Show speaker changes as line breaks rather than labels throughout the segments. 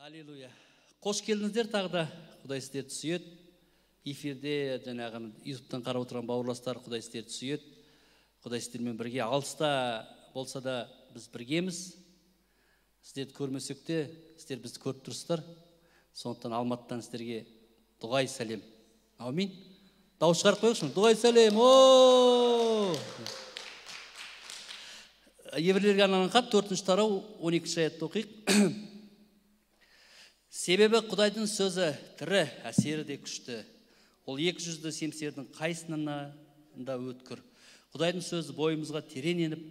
аллилуйя қош келдіңіздер тағы да құдай сіздерді сүйеді эфирде жаңағы ютубтан қарап отырған бауырластар құдай сіздерді сүйеді құдай сіздермен бірге алыста болса да біз біргеміз сіздерді көрмесек те сіздер бізді көріп тұрсыздар сондықтан алматыдан сіздерге дұғай сәлем аумин дауыс шығарып қояйықшы дұғай сәлем о еврейлерге арналған хат төртінші тарау он екінші аятты оқиық себебі құдайдың сөзі тірі әсері де күшті ол екі жүзді семсердің қайсынына да өткір құдайдың сөзі бойымызға терең еніп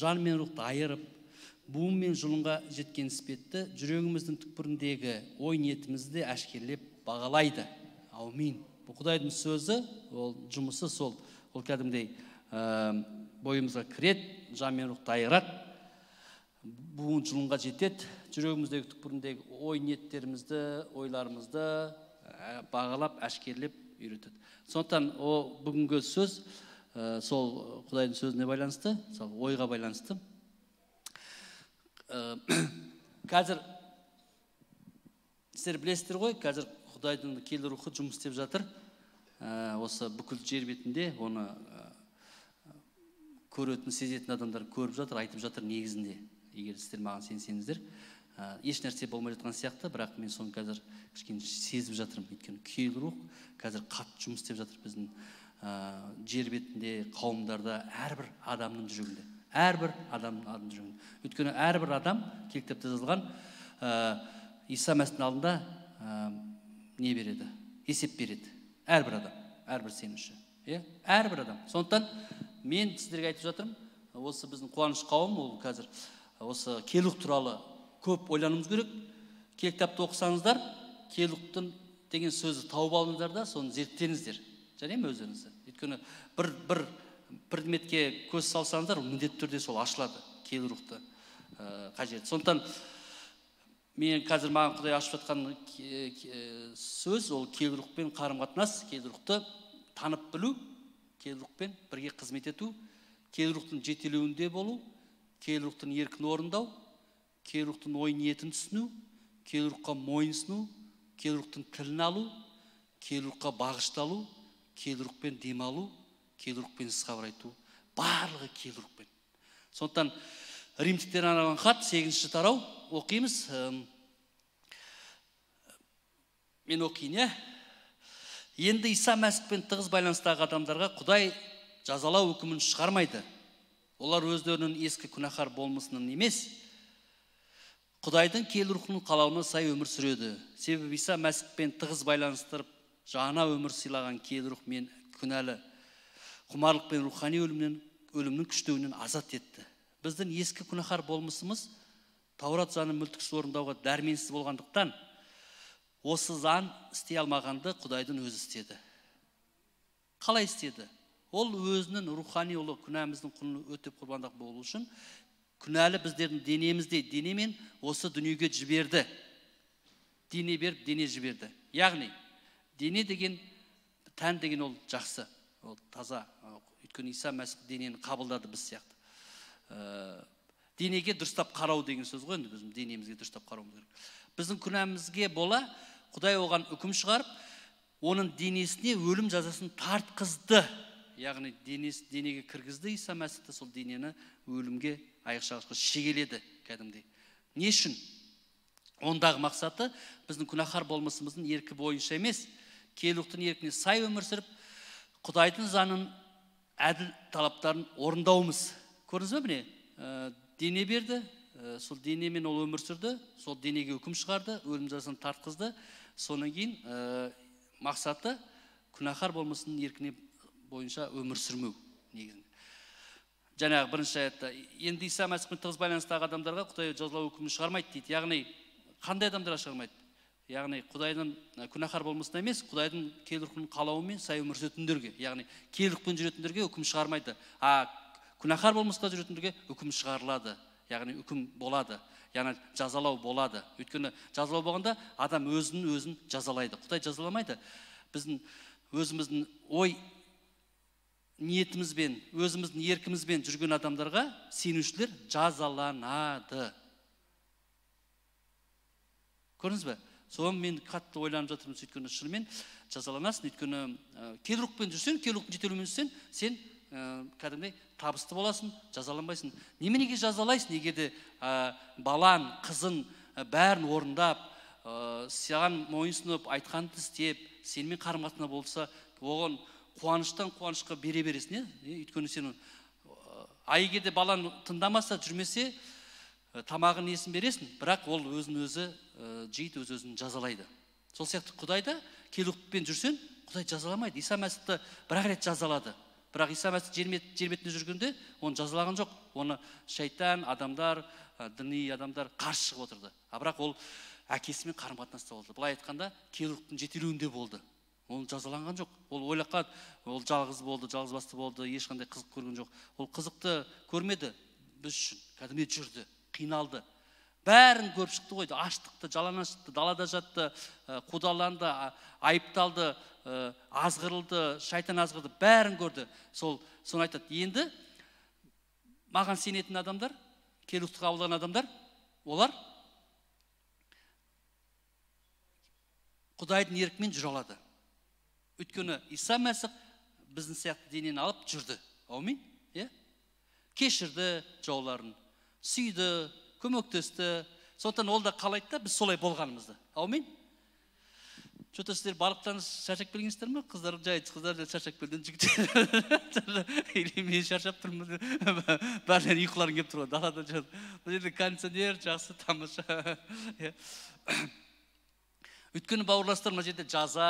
жан мен рухты айырып буын мен жұлынға жеткен іспетті жүрегіміздің түкпіріндегі ой ниетімізді әшкерелеп бағалайды аумин бұл құдайдың сөзі ол жұмысы сол ол кәдімгідей ә, бойымызға кіреді жан мен рухты айырады жұлынға жетеді жүрегіміздегі түкпіріндегі ой ниеттерімізді ойларымызды э, бағалап әшкерлеп, үйретеді сондықтан о бүгінгі сөз ә, сол құдайдың сөзіне байланысты сол ойға байланысты ә, қазір сіздер білесіздер ғой қазір құдайдың келі рухы жұмыс істеп жатыр осы бүкіл жер бетінде оны көретін сезетін адамдар көріп жатыр айтып жатыр негізінде егер сіздер маған сенсеңіздер ә, еш нәрсе болмай жатқан сияқты бірақ мен соны қазір кішкене сезіп жатырмын өйткені күйел рух қазір қатты жұмыс істеп жатыр біздің ә, жер бетінде қауымдарда әрбір адамның жүрегінде әрбір адамның жүрегінде өйткені әрбір адам кітапта жазылған ә, иса мәсіхтің алдында ә, не береді есеп береді әрбір адам әрбір сенуші иә әрбір адам сондықтан мен сіздерге айтып жатырмын осы біздің қуаныш қауым ол қазір осы келуқ туралы көп ойлануымыз керек кітапты оқысаңыздар келуқтың деген сөзді тауып алыңыздар да соны зерттеңіздер жарай өздеріңізді өйткені бір бір предметке көз салсаңыздар міндетті түрде сол ашылады кел рухты ә, э, қажет сондықтан мен қазір маған құдай ашып жатқан э, э, сөз ол кел рухпен қарым қатынас кел рухты танып білу кел рухпен бірге қызмет ету кел рухтың жетелеуінде болу киелі рухтың еркін орындау киелі рухтың ой ниетін түсіну киелі рухқа мойынсыну киелі рухтың тілін алу киелі рухқа бағышталу киелі рухпен демалу киелі рухпен іс хабар айту барлығы киелі рухпен сондықтан римдіктер арналған хат сегізінші тарау оқимыз мен оқиын иә енді иса мәсіхпен тығыз байланыстағы адамдарға құдай жазалау үкімін шығармайды олар өздерінің ескі күнәһар болмысынан емес құдайдың кел рухының қалауына сай өмір сүреді себебі иса мәсіхпен тығыз байланыстырып жаңа өмір сыйлаған кел рух мен күнәлі құмарлық пен рухани өлімнен өлімнің күштеуінен азат етті біздің ескі күнәһар болмысымыз таурат заңын мүлтіксіз орындауға дәрменсіз болғандықтан осы заң істей алмағанды құдайдың өзі істеді қалай істеді ол өзінің рухани ұлы күнәміздің құнын өтеп құрбандық болу үшін күнәлі біздердің денемізде денемен осы дүниеге жіберді дене беріп дене жіберді яғни дене деген тән деген ол жақсы ол таза өйткені иса мәсіх денені қабылдады біз сияқты денеге дұрыстап қарау деген сөз ғой енді біздің денемізге дұрыстап қарауымыз керек біздің күнәмізге бола құдай оған үкім шығарып оның денесіне өлім жазасын тартқызды яғни денес, денеге кіргізді иса мәсіхті сол денені өлімге айықша шегеледі кәдімгідей не үшін ондағы мақсаты біздің күнәһар болмысымыздың еркі бойынша емес келуқтың еркіне сай өмір сүріп құдайдың заңын әділ талаптарын орындауымыз көрдіңіз ба міне ә, дене берді ә, сол денемен ол өмір сүрді сол денеге үкім шығарды өлім жазасын тартқызды содан кейін ә, мақсаты күнәһар болмысының еркіне бойынша өмір сүрмеу негізінде жаңағы бірінші аятта енді иса мәсіхпен тығыз байланыстағы адамдарға құдай жазалау үкімін шығармайды дейді яғни қандай адамдарға шығармайды яғни құдайдың күнәһар болмысына емес құдайдың келірқұн қалауымен сай өмір сүретіндерге яғни келірқпен жүретіндерге үкім шығармайды а күнәһар болмыста жүретіндерге үкім шығарылады яғни үкім болады яғни жазалау болады өйткені жазалау болғанда адам өзін өзін жазалайды құдай жазаламайды біздің өзіміздің ой ниетімізбен өзіміздің еркімізбен жүрген адамдарға сенушілер жазаланады көрдіңіз бе соны мен қатты ойланып жатырмын сөйткені шынымен жазаланасың өйткені ә, жүрсең кедрлықтың жетелуімен жүрсең сен ә, кәдімгідей табысты боласың жазаланбайсың неменеге жазалайсың егер де ә, балаң бәрін орындап ә, саған мойынсұнып айтқанды істеп сенімен қарым қатынас болса оған қуаныштан қуанышқа бере бересің иә өйткені сен егер де балаң тыңдамаса жүрмесе тамағын несін бересің бірақ ол өзін өзі жейді өз өзін жазалайды сол сияқты құдай да келуқпен жүрсең құдай жазаламайды иса мәсіхті бір ақ рет жазалады бірақ иса мәсіх жер бетінде жүргенде оны жазалаған жоқ оны шайтан адамдар діни адамдар қарсы шығып отырды а бірақ ол әкесімен қарым қатынаста болды былай айтқанда келуқтың жетелеуінде болды ол жазаланған жоқ ол ойлап ол жалғыз болды жалғыз басты болды ешқандай қызық көрген жоқ ол қызықты көрмеді біз үшін кәдімгідей жүрді қиналды бәрін көріп шықты ғой аштықты жалаңаштықты далада жатты қудаланды айыпталды азғырылды шайтан азғырды бәрін көрді сол соны айтады енді маған сенетін адамдар келуті қабылдаған адамдар олар құдайдың еркімен жүре алады өйткені иса мәсіх біздің сияқты денені алып жүрді аумин иә кешірді жауларын сүйді көмектесті сондықтан ол да қалайды да біз солай болғанымызды аумин че то сіздер барлықтарыңыз шаршап келгенсіздер ма қыздар жай қыздар шаршап келді жігіттер или мен шаршап тұрмын бәрінен ұйқыларың келіп тұр ғой далада жүріп бұл жерде кондиционер жақсы тамаша иә өйткені бауырластар мына жерде жаза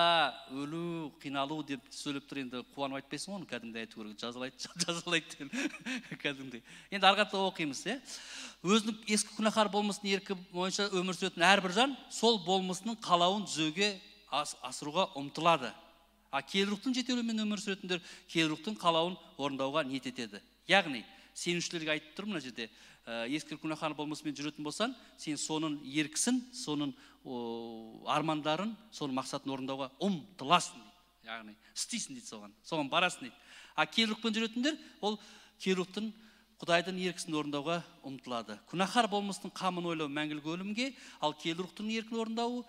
өлу қиналу деп сөйлеп тұр енді қуанып айтпайсың ғой оны кәдімгідей айту керек жазалайды жазалайды кәдімгідей енді ары қарата оқимыз иә өзінің ескі күнәһар болмысын еркі бойынша өмір сүретін әрбір жан сол болмысының қалауын жүзеге асыруға ұмтылады а киелі рухтың жетелуімен өмір сүретіндер киелі рухтың қалауын орындауға ниет етеді яғни сенушілерге айтып тұр мына жерде ә, э, күнәхар күнәһар болмысымен жүретін болсаң сен соның еркісін соның армандарын соның мақсатын орындауға ұмтыласың дейді яғни істейсің дейді соған соған барасың дейді а керулікпен жүретіндер ол керуліктің құдайдың еркісін орындауға ұмтылады күнәһар болмыстың қамын ойлау мәңгілік өлімге ал келі еркін орындауы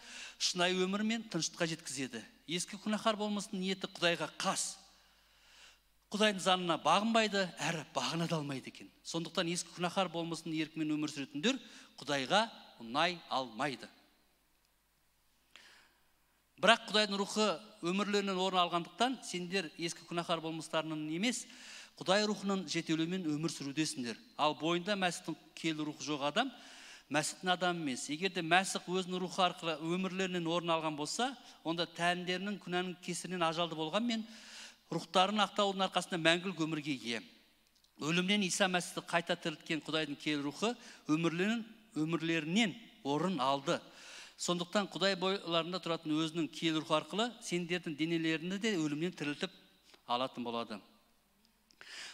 шынайы өмір мен тыныштыққа жеткізеді ескі күнәһар болмыстың ниеті құдайға қас құдайдың заңына бағынбайды әрі бағына да алмайды екен сондықтан ескі күнәһар болмысын еркімен өмір сүретіндер құдайға ұнай алмайды бірақ құдайдың рухы өмірлерінен орын алғандықтан сендер ескі күнәһар болмыстарының емес құдай рухының жетелеуімен өмір сүрудесіңдер ал бойында мәсіхтің келі рухы жоқ адам мәсіхтің адамы емес егер де мәсіх өзінің рухы арқылы өмірлерінен орын алған болса онда тәндерінің күнәнің кесірінен ажалды болғанмен рухтарын ақтаудың арқасында мәңгілік өмірге ие өлімнен иса мәсіхті қайта тірілткен құдайдың кел рухы өмірлерінің өмірлерінен орын алды сондықтан құдай бойларында тұратын өзінің кел рухы арқылы сендердің денелеріңді де өлімнен тірілтіп алатын болады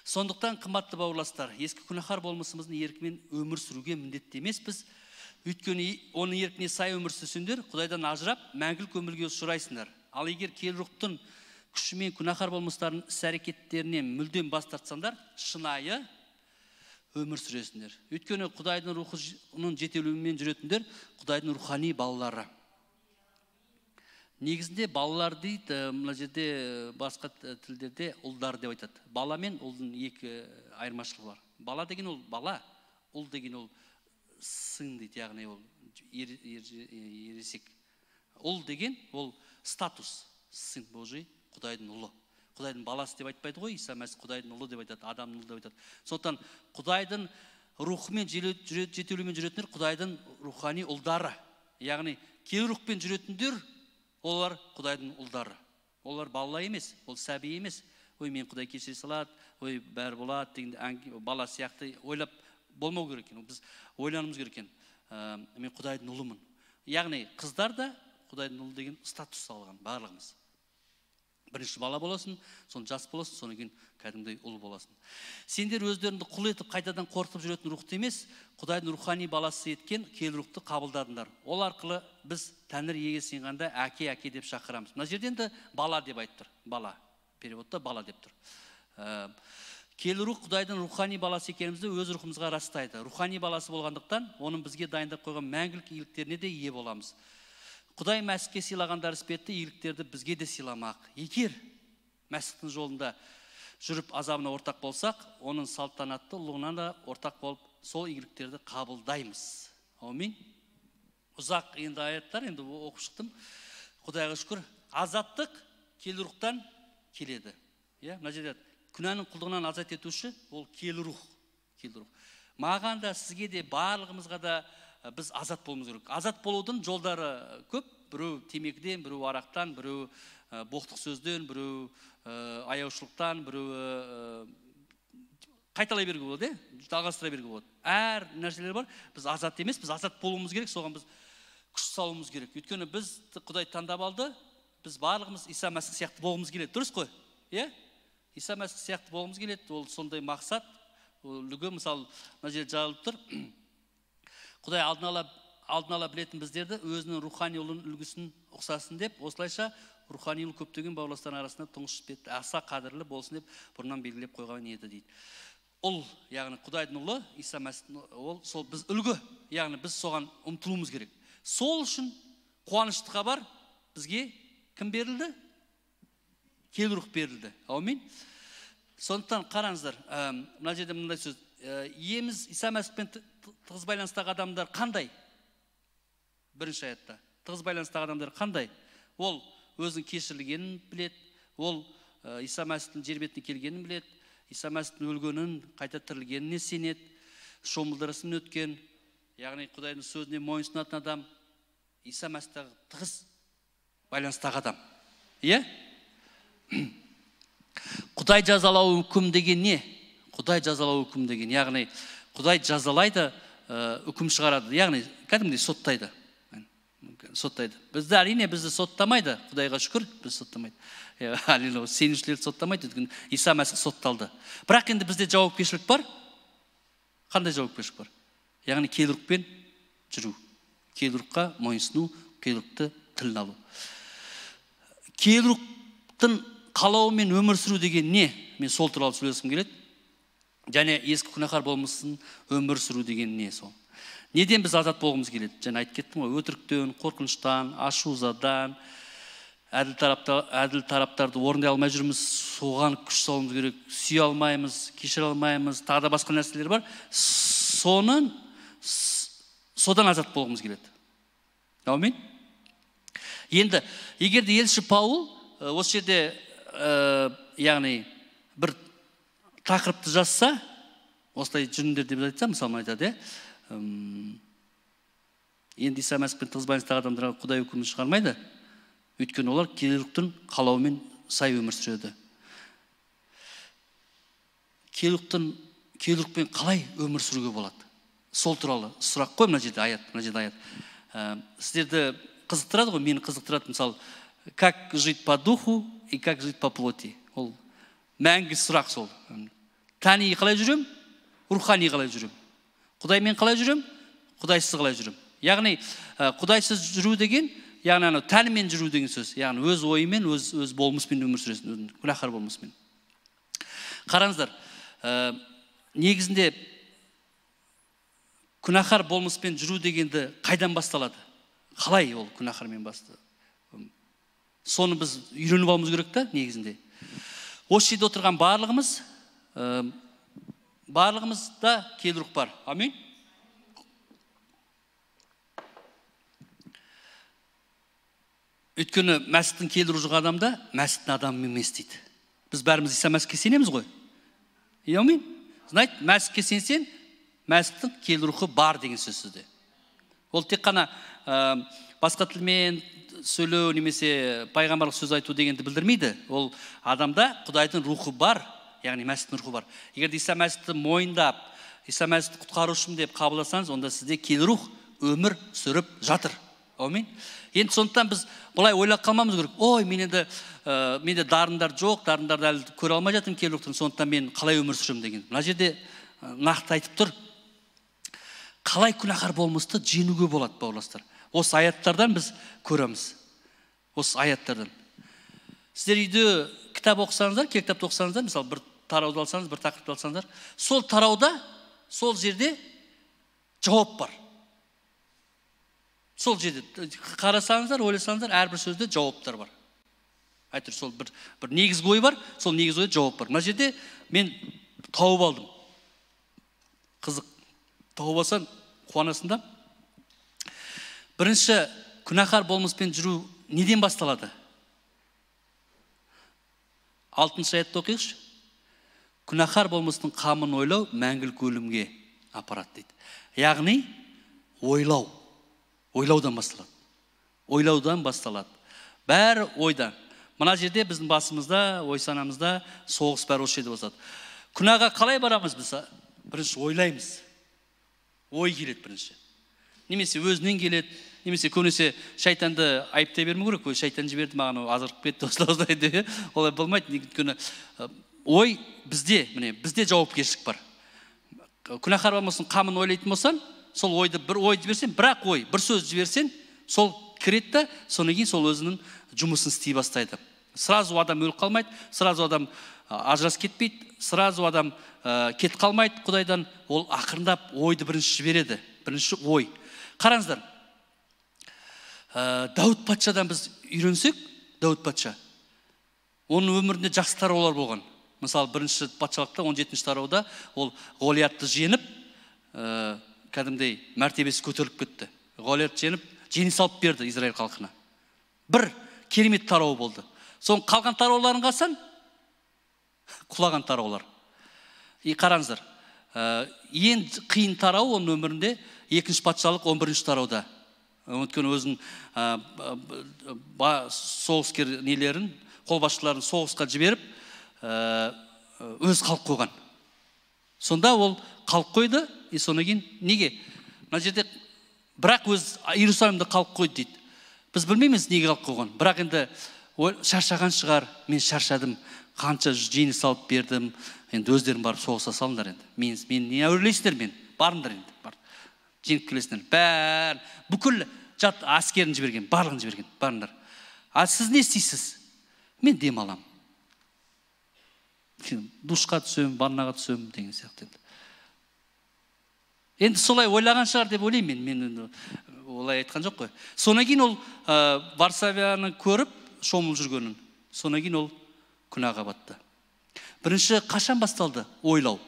сондықтан қымбатты бауырластар ескі күнәһар болмысымыздың еркімен өмір сүруге міндетті емеспіз өйткені оның еркіне сай өмір сүрсеңдер құдайдан ажырап мәңгілік өмірге ұшырайсыңдар ал егер кел рухтың күшімен күнәһар болмыстардың іс әрекеттерінен мүлдем бас тартсаңдар шынайы өмір сүресіңдер өйткені құдайдың рухының жетелуімен жүретіндер құдайдың рухани балалары негізінде балалар дейді мына жерде басқа тілдерде ұлдар деп айтады бала мен ұлдың екі э, айырмашылығы бар бала деген ол бала ұл деген ол сын дейді яғни ол ересек ұл деген ол статус сын божий құдайдың ұлы құдайдың баласы деп айтпайды ғой иса мәсіх құдайдың ұлы деп айтады адамның ұлы деп айтады сондықтан құдайдың рухымен жетелеумен жүретіндер құдайдың рухани ұлдары яғни кей рухпен жүретіндер олар құдайдың ұлдары олар бала емес ол сәби емес ой мен құдай кешіре салады ой бәрі болады деген бала сияқты ойлап болмау керек екен біз ойлануымыз керек екен ә, мен құдайдың ұлымын яғни қыздар да құдайдың ұлы деген статус алған барлығымыз бірінші бала боласың соны жас боласың содан кейін кәдімгідей ұл боласың сендер өздеріңді құл етіп қайтадан қорқытып жүретін рухты емес құдайдың рухани баласы еткен келі рухты қабылдадыңдар ол арқылы біз тәңір иеге сыйғанда әке әке деп шақырамыз мына жерде енді бала деп айтып тұр бала переводта бала деп тұр ә, рух құдайдың рухани баласы екенімізді өз рухымызға растайды рухани баласы болғандықтан оның бізге дайындап қойған мәңгілік игіліктеріне де ие боламыз құдай мәсікке сыйлағандар іспетті игіліктерді бізге де сыйламақ егер мәсіхтің жолында жүріп азабына ортақ болсақ оның салтанатты ұлығына да ортақ болып сол игіліктерді қабылдаймыз әумин ұзақ енді аяттар енді оқып шықтым құдайға шүкір азаттық келі рухтан келеді иә мына жерде күнәнің құлдығынан азат етуші ол келі рух келі рух маған да сізге де барлығымызға да Э, біз азат болуымыз керек азат болудың жолдары көп біреу темекіден біреу арақтан біреу э, боқтық сөзден біреу э, аяушылықтан біреуі қайталай беруге болады иә жалғастыра беруге болады әр нәрселер бар біз азат емес біз азат болуымыз керек соған біз күш салуымыз керек өйткені біз құдай таңдап алды біз барлығымыз иса мәсіх сияқты болғымыз келеді дұрыс қой иә иса мәсіх сияқты болғымыз келеді ол сондай мақсат ол үлгі мысалы мына жерде жазылып тұр құдай алдын ала алдын ала білетін біздерді өзінің рухани ұлын үлгісін ұқсасын деп осылайша рухани ұл көптеген бауырластар арасында тұңғыш бет аса қадірлі болсын деп бұрыннан белгілеп қойған еді дейді ұл яғни құдайдың ұлы иса мәсіх ол сол біз үлгі яғни біз соған ұмтылуымыз керек сол үшін қуанышты хабар бізге кім берілді кел рух берілді әумин сондықтан қараңыздар мына жерде мынандай сөз Э, еміз иса мәсіхпен тығыз байланыстағы адамдар қандай бірінші аятта тығыз байланыстағы адамдар қандай ол өзінің кешірілгенін білет ол ә, иса мәсіхтің жер бетіне келгенін біледі иса мәсіхтің өлгенін қайта тірілгеніне сенеді шомылдырысын өткен яғни құдайдың сөзіне мойынсұнатын адам иса мәсіхтағы тығыз байланыстағы адам иә құдай жазалауы мүмкін деген не құдай жазалау үкім деген яғни құдай жазалайды үкім шығарады яғни кәдімгідей соттайды соттайды бізді әрине бізді соттамайды құдайға шүкір бізді соттамайды әрине сенушілерді соттамайды өйткені иса мәсіх сотталды бірақ енді бізде жауапкершілік бар қандай жауапкершілік бар яғни келірікпен жүру келірікқа мойынсыну келірікті тілін алу кедрліктің қалауымен өмір сүру деген не мен сол туралы сөйлескім келеді және ескі күнәһар болмысын өмір сүру деген не сол неден біз азат болғымыз келеді жаңа айтып кеттім ғой өтіріктен қорқыныштан ашу ызадан әділ тарапта әділ тараптарды орындай алмай жүрміз соған күш салуымыз керек сүйе алмаймыз кешіре алмаймыз тағы да басқа нәрселер бар соның, содан азат болғымыз келеді әумин енді егер де елші паул осы жерде ә, яғни бір тақырыпты жазса осылай жүріңдер деп айтса мысалы айтады иә енді иса мәсіхпен тығыз байланыстағы адамдарға құдай үкімін шығармайды өйткені олар келеліктің қалауымен сай өмір сүреді Келіліктің келелікпен қалай өмір сүруге болады сол туралы сұрақ қой мына жерде аят мына жерде аят ә, сіздерді қызықтырады ғой мені қызықтырады мысалы как жить по духу и как жить по плоти ол мәңгі сұрақ сол тани қалай жүремін рухани қалай жүремін құдаймен қалай жүремін құдайсыз қалай жүремін яғни құдайсыз жүру деген яғни анау тәнімен жүру деген сөз яғни өз ойымен өз өз болмыспен өмір сүресің өзің күнәһар болмыспен қараңыздар ә, негізінде күнәһар болмыспен жүру дегенді қайдан басталады қалай ол күнәһармен басты соны біз үйреніп алуымыз керек та негізінде осы жерде отырған барлығымыз ә, барлығымызда кел рух бар амин өйткені мәсіхтің кел рухы адамда мәсіхтің адамы емес дейді біз бәріміз иса мәсіхке сенеміз ғой иә амин значит мәсіхке сенсең мәсіхтің рухы бар деген сөз сізде ол тек қана басқа тілмен сөйлеу немесе пайғамбарлық сөз айту дегенді білдірмейді ол адамда құдайдың рухы бар яғни мәсіт рухы бар егер иса мәсітті мойындап иса мәсітті құтқарушым деп қабылдасаңыз онда сізде кел рух өмір сүріп жатыр әумин енді сондықтан біз былай ойлап қалмауымыз керек ой мен енді ә, менде дарындар жоқ дарындарды әлі көре алмай жатырмын киелі рухтан сондықтан мен қалай өмір сүремін деген мына жерде нақты айтып тұр қалай күнәһар болмысты жеңуге болады бауырластар осы аяттардан біз көреміз осы аяттардан сіздер үйде кітап оқысаңыздар кел кітапты оқысаңыздар мысалы бір тарауды алсаңыз бір тақырыпты алсаңыздар сол тарауда сол жерде жауап бар сол жерде қарасаңыздар ойласаңыздар әрбір сөзде жауаптар бар әйтеуір сол бір бір негізгі ой бар сол негізгі ойда жауап бар мына жерде мен тауып алдым қызық тауып алсаң қуанасың да бірінші күнәһар болмыспен жүру неден басталады алтыншы аятты оқиықшы күнәһар болмыстың қамын ойлау мәңгілік өлімге апарады дейді яғни ойлау ойлаудан басталады ойлаудан басталады бәрі ойда мына жерде біздің басымызда ой санамызда соғыс бәрі осы жерде басталады күнәға қалай барамыз біз бірінші ойлаймыз ой келеді бірінші немесе өзінен келеді немесе көбінесе шайтанды айыптай бермеу керек ой шайтан жіберді маған азырып кетті осылай осылай деп олай болмайды өйткені ой бізде міне бізде жауапкершілік бар күнәһар болмасын қамын ойлайтын болсаң сол ойды бір ой жіберсең бірақ ой бір сөз жіберсең сол кіреді да содан кейін сол өзінің жұмысын істей бастайды сразу адам өліп қалмайды сразу адам ажырасып кетпейді сразу адам ә, кетіп қалмайды құдайдан ол ақырындап ойды бірінші жібереді бірінші ой қараңыздар ә, э, дәуіт патшадан біз үйренсек дәуіт патша оның өмірінде жақсы тараулар болған мысалы бірінші патшалықта 17 жетінші тарауда ол ғолиятты жеңіп ә, кәдімгідей мәртебесі көтеріліп кетті ғолиятты жеңіп жеңіс алып берді израиль халқына бір керемет тарау болды соң қалған тарауларын қалсаң құлаған тараулар и қараңыздар ә, ең қиын тарау оның өмірінде екінші патшалық 11 бірінші тарауда өйткені өзінің соғыскер нелерін қолбасшыларын соғысқа жіберіп өз қалып қойған сонда ол қалып қойды и содан кейін неге мына жерде бірақ өз иерусалимді қалып қойды дейді біз білмейміз неге қалып қойған бірақ енді шаршаған шығар мен шаршадым қанша жеңіс салып бердім енді өздерің барып соғыса салыңдар енді мен, мені не әурелейсіңдер мен барыңдар енді бар жеңіп келесіңдер бәрін бүкіл жат әскерін жіберген барлығын жіберген барыңдар ал сіз не істейсіз мен демаламын душқа түсемін ваннаға түсемін деген сияқты енді енді солай ойлаған шығар деп ойлаймын мен мен енді олай айтқан жоқ қой содан кейін ол ә, варсавияны көріп шомыл жүргенін содан кейін ол күнәға батты бірінші қашан басталды ойлау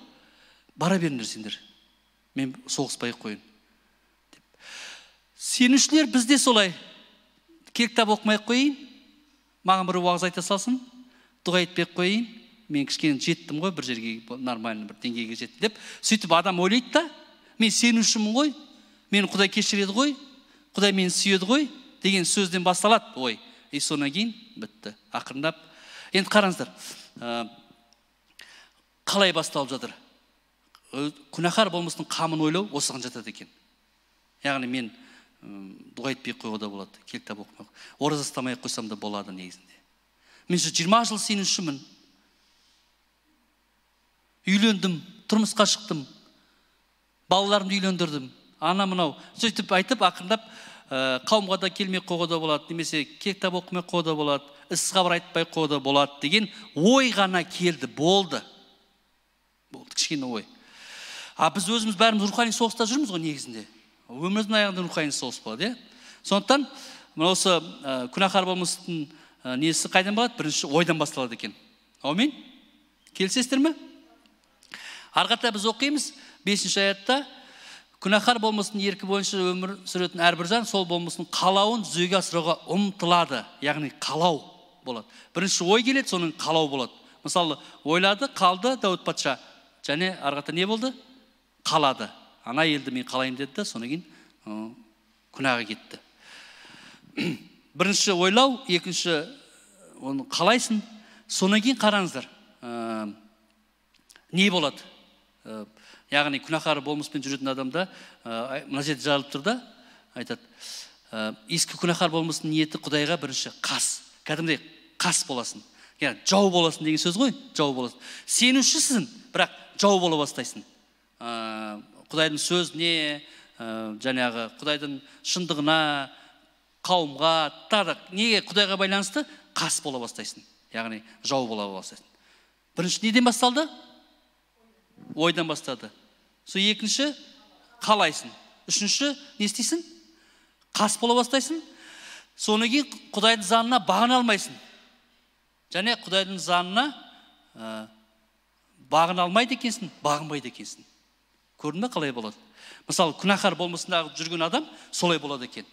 бара беріңдер сендер мен соғыспай ақ қояйын сенушілер бізде солай кітап оқымай ақ қояйын маған бір уағыз айта салсын дұға етпей ақ қояйын мен кішкене жеттім ғой бір жерге нормально бір деңгейге жеттім деп сөйтіп адам ойлайды да мен сенушімін ғой мені құдай кешіреді ғой құдай мені сүйеді ғой деген сөзден басталады ой и содан кейін бітті ақырындап енді қараңыздар ә, қалай басталып жатыр күнәһар болмыстың қамын ойлау осыған жатады екен яғни мен дұға айтпай ақ қоюға да болады кітап оқымай ораза ұстамай ақ қойсам да болады негізінде мен сол жиырма жыл сенушімін үйлендім тұрмысқа шықтым балаларымды үйлендірдім ана мынау сөйтіп айтып ақырындап ә, қауымға да келмей қоюға да болады немесе кітап оқымай қоюға да болады іс хабар айтпай қоюға да болады деген ой ғана келді болды болды кішкене ой а біз өзіміз бәріміз рухани соғыста жүрміз ғой негізінде өмірдің аяғында рухани соғыс болады иә сондықтан мына осы ә, күнәһар болмыстың ә, несі қайдан болады бірінші ойдан басталады екен әумин келісесіздер ме ары біз оқимыз бесінші аятта күнәһар болмыстың еркі бойынша өмір сүретін әрбір жан сол болмыстың қалауын жүзеге асыруға ұмтылады яғни қалау болады бірінші ой келеді соның қалау болады мысалы ойлады қалды дәуіт патша және ары не болды қалады ана елді мен қалаймын деді да содан кейін күнәға кетті бірінші ойлау екінші оны қалайсың содан кейін қараңыздар ә, не болады ә, яғни күнәһар болмыспен жүретін адамда ә, мына жерде жазылып тұр да айтады ә, ескі күнәһар болмыстың ниеті құдайға бірінші қас кәдімгідей қас боласың яғни жау боласың деген сөз ғой жау боласың сенушісің бірақ жау бола бастайсың құдайдың сөзіне ә, жаңағы құдайдың шындығына қауымға тарық неге құдайға байланысты қас бола бастайсың яғни жау бола бастайсың бірінші неден басталды ойдан бастады сол екінші қалайсың үшінші не істейсің қас бола бастайсың содан кейін құдайдың заңына бағына алмайсың және құдайдың заңына ә, бағына алмайды екенсің бағынбайды екенсің көрдің ба қалай болады мысалы күнәһар болмысында жүрген адам солай болады екен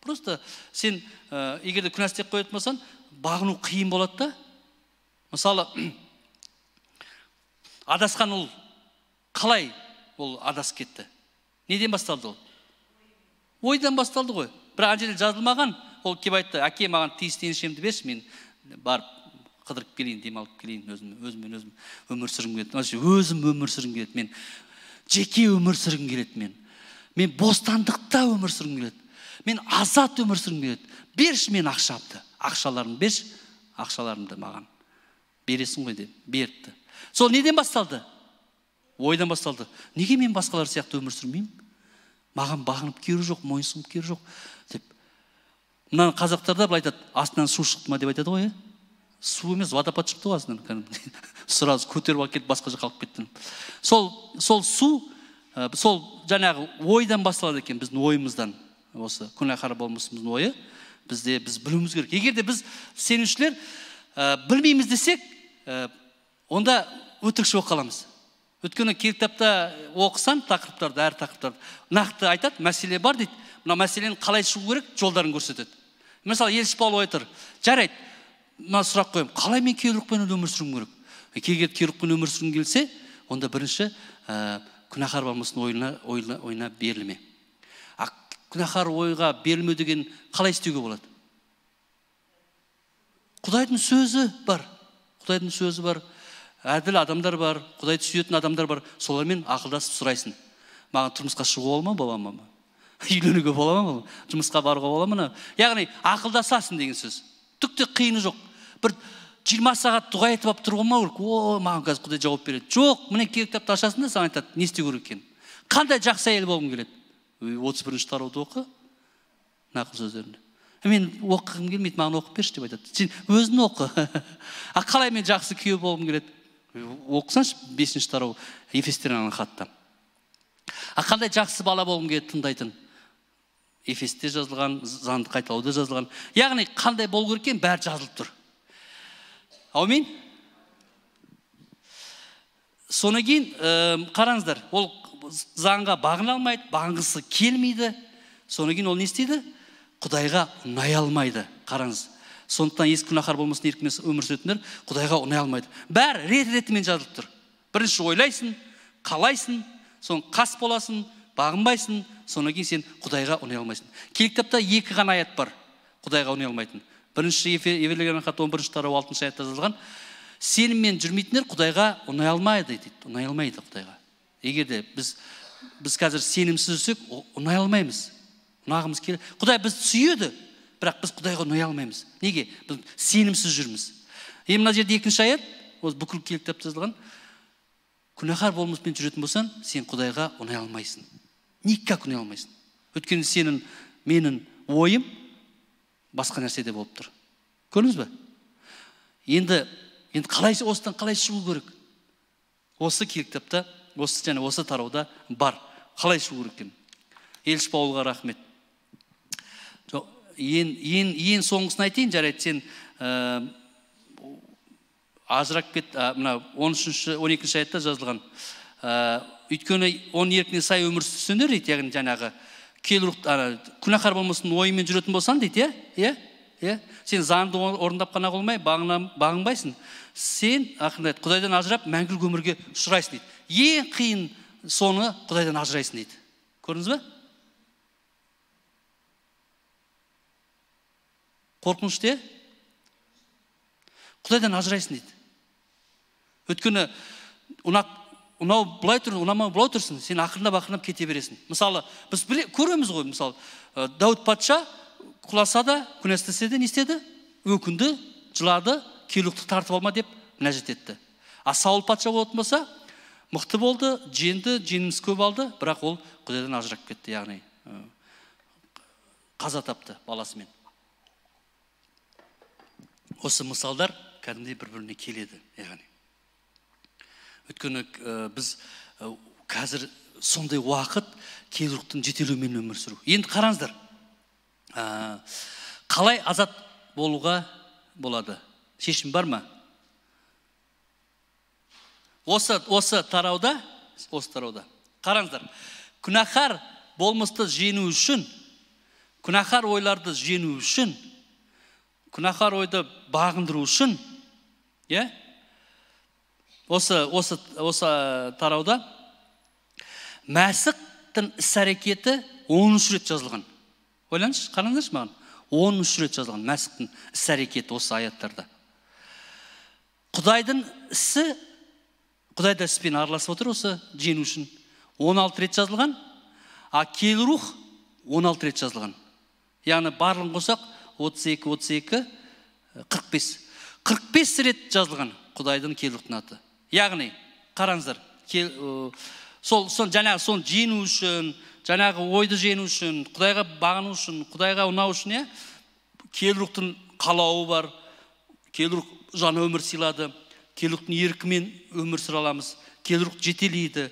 просто сен ә, егер де күнә істеп қоятын болсаң бағыну қиын болады да мысалы адасқан ұл қалай ол адасып кетті неден басталды ол ойдан басталды ғой бірақ ана жерде жазылмаған ол келіп айтты әке маған тиісті еншімді берші мен барып қыдырып келейін демалып келейін өзім өзіммен өзім өмір сүргім келеді өзім өмір сүргім келеді мен жеке өмір сүргім келеді мен мен бостандықта өмір сүргім келеді мен азат өмір сүргім келеді берші мен ақшамды ақшаларымды берші ақшаларымды маған бересің ғой деп беріпті сол неден басталды ойдан басталды неге мен басқалар сияқты өмір сүрмеймін маған бағынып керегі жоқ мойынсұнып керегі жоқ деп мына қазақтарда былай айтады астынан су шықты ма деп айтады ғой иә су емес водопад шықты ғой астынан сразу көтеріп алып кетіп басқа жаққа алып кеттім сол сол су ә, сол жаңағы ойдан басталады екен біздің ойымыздан осы күнәһар болмысымыздың ойы бізде біз білуіміз керек егер де біз сенушілер ә, білмейміз десек ә, онда өтірікші болып қаламыз өйткені кітапта оқысам тақырыптарды әр тақырыптарды нақты айтады мәселе бар дейді мына мәселені қалай шығу керек жолдарын көрсетеді мысалы елші павел айтыр жарайды мына сұрақ қоямын қалай мен күйеулікпен өмір сүруім керек егер күйеулікпен өмір сүргің келсе онда бірінші ә, күнәһар болмасын ойына, ойына, ойына берілме а күнәһар ойға берілмеу деген қалай істеуге болады құдайдың сөзі бар құдайдың сөзі бар әділ адамдар бар құдайды сүйетін адамдар бар солармен ақылдасып сұрайсың маған тұрмысқа шығуға бола ма бола ма үйленуге бола ма жұмысқа баруға бола ма яғни ақылдасасың деген сөз түк те қиыны жоқ бір жиырма сағат дұға етіп алып болмау керек о маған қазір құдай жауап береді жоқ міне мінекей кітапты ашасың да саған айтады не істеу керек екенін қандай жақсы әйел болғым келеді отыз бірінші тарауды оқы нақыл сөздерінде мен оқығым келмейді маған оқып берші деп айтады сен өзің оқы а қалай мен жақсы күйеу болғым келеді оқысаңшы бесінші тарау ефестернанның хатта а қандай жақсы бала болғым келеді тыңдайтын ефесте жазылған заңды қайталауда жазылған яғни қандай болу керек екен бәрі жазылып тұр аумин содан кейін э, қараңыздар ол заңға бағына алмайды бағынғысы келмейді содан кейін ол не істейді құдайға ұнай алмайды қараңыз сондықтан ескі күнәһар болмасын еркімен өмір сүретіндер құдайға ұнай алмайды бәрі рет ретімен жазылып тұр бірінші ойлайсың қалайсың соны қас боласың бағынбайсың содан кейін сен құдайға ұнай алмайсың кел кітапта екі ғана аят бар құдайға ұнай алмайтын бірінші еврейлерге хаты он бірінші тарау алтыншы аятта жазылған сеніммен жүрмейтіндер құдайға ұнай алмайды дейді ұнай алмайды құдайға егер де біз біз қазір сенімсіз жүрсек ұнай алмаймыз ұнағымыз келе құдай бізді сүйеді бірақ біз құдайға ұнай алмаймыз неге біз сенімсіз жүрміз енді мына жерде екінші аят осы бүкіл кітапта жазылған күнәһар болмыспен жүретін болсаң сен құдайға ұнай алмайсың никак ұнай алмайсың өйткені сенің менің ойым басқа нәрседе болып тұр көрдіңіз ба енді енді қалай осыдан қалай шығу керек осы кітапта осы және осы тарауда бар қалай шығу керек екен елші паулға рахмет ең, ең, ең соңғысын айтайын жарайды сен ә, э, ажырап кет мына он үшінші он екінші аятта жазылған ә, өйткені оның еркіне сай өмір сүрсеңдер дейді яғни жаңағы келурлық күнәһар болмасын ойымен жүретін болсаң дейді иә иә иә сен заңды орындап қана қоймай бағынбайсың сен ақырында құдайдан ажырап мәңгілік өмірге ұшырайсың дейді ең қиын соны құдайдан ажырайсың дейді көрдіңіз ба қорқынышты иә құдайдан ажырайсың дейді өйткені ұнат ұнау былай тұр ұнамай былай тұрсың сен ақырындап ақырындап кете бересің мысалы біз біле, көреміз ғой мысалы ә, дәуіт патша құласа да істесе де не істеді өкінді жылады келуқты тартып алма деп мінәжат етті ал саул патша болатын болса мықты болды женді жеңіміз көп алды бірақ ол құдайдан ажырап кетті яғни қаза тапты баласымен осы мысалдар кәдімгідей бір біріне келеді яғни өйткені э, біз э, қазір сондай уақыт келгұрықтың жетелеуімен өмір сүру енді қараңыздар ә, қалай азат болуға болады шешім бар ма осы осы тарауда осы тарауда қараңыздар күнәһар болмысты жеңу үшін күнәһар ойларды жеңу үшін күнәһар ойды бағындыру үшін иә осы осы осы тарауда мәсіхтің іс әрекеті он үш рет жазылған ойлаңызшы қараңыздаршы маған он үш рет жазылған мәсіхтің іс әрекеті осы аяттарда құдайдың ісі құдай да іспен араласып отыр осы жеңу үшін 16 рет жазылған а келрух он 16 рет жазылған яғни барлығын қоссақ 32 32 45 45 рет жазылған құдайдың кел аты яғни қараңыздар кел, сол сон жаңағы соны жеңу үшін жаңағы ойды жеңу үшін құдайға бағыну үшін құдайға ұнау үшін иә келрухтың қалауы бар келрух жан жаңа өмір сыйлады келрухтың еркімен өмір сүре аламыз келрух жетелейді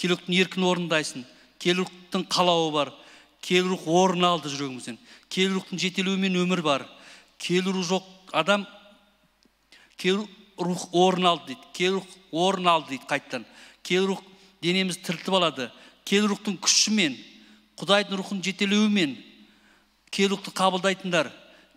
келрухтың еркін орындайсың келрухтың қалауы бар келрух орын алды жүрегімізден келрухтың жетелеуімен өмір бар келру жоқ адам рух орын алды дейді кел рух орын алды дейді қайтадан кел рух денемізді тірілтіп алады кел рухтың күшімен құдайдың рухын жетелеуімен кел рухты қабылдайтындар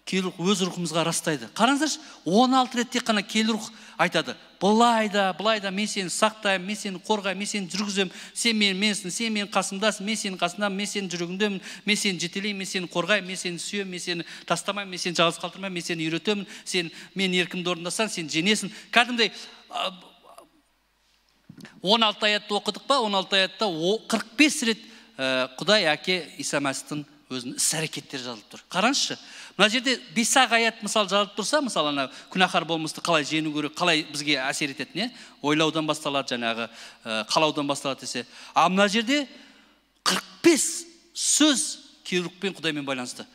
кел рух өз рухымызға растайды қараңыздаршы он алты рет тек қана кел рух айтады былай да былай да мен сені сақтаймын мен сені қорғаймын мен сені жүргіземін сен менің менсің сен менің қасымдасың мен сенің қасындамын мен сенің жүрегіңдемін мен сені жетелеймін мен сені қорғаймын мен сені сүйемін мен сені тастамаймын мен сені жалғыз қалдырмаймын мен сені үйретемін сен мен еркімді орындасаң сен жеңесің кәдімгідей он алты аятты оқыдық па он алты аятта қырық бес рет құдай әке иса мәсіхтің өзінің іс әрекеттері жазылып тұр қараңызшы мына жерде бес ақ аят мысалы жазылып тұрса мысалы ана күнәһар болмысты қалай жеңу керек қалай бізге әсер ететін иә ойлаудан басталады жаңағы ә, қалаудан басталады десе ал мына жерде қырық сөз керукпен құдаймен байланысты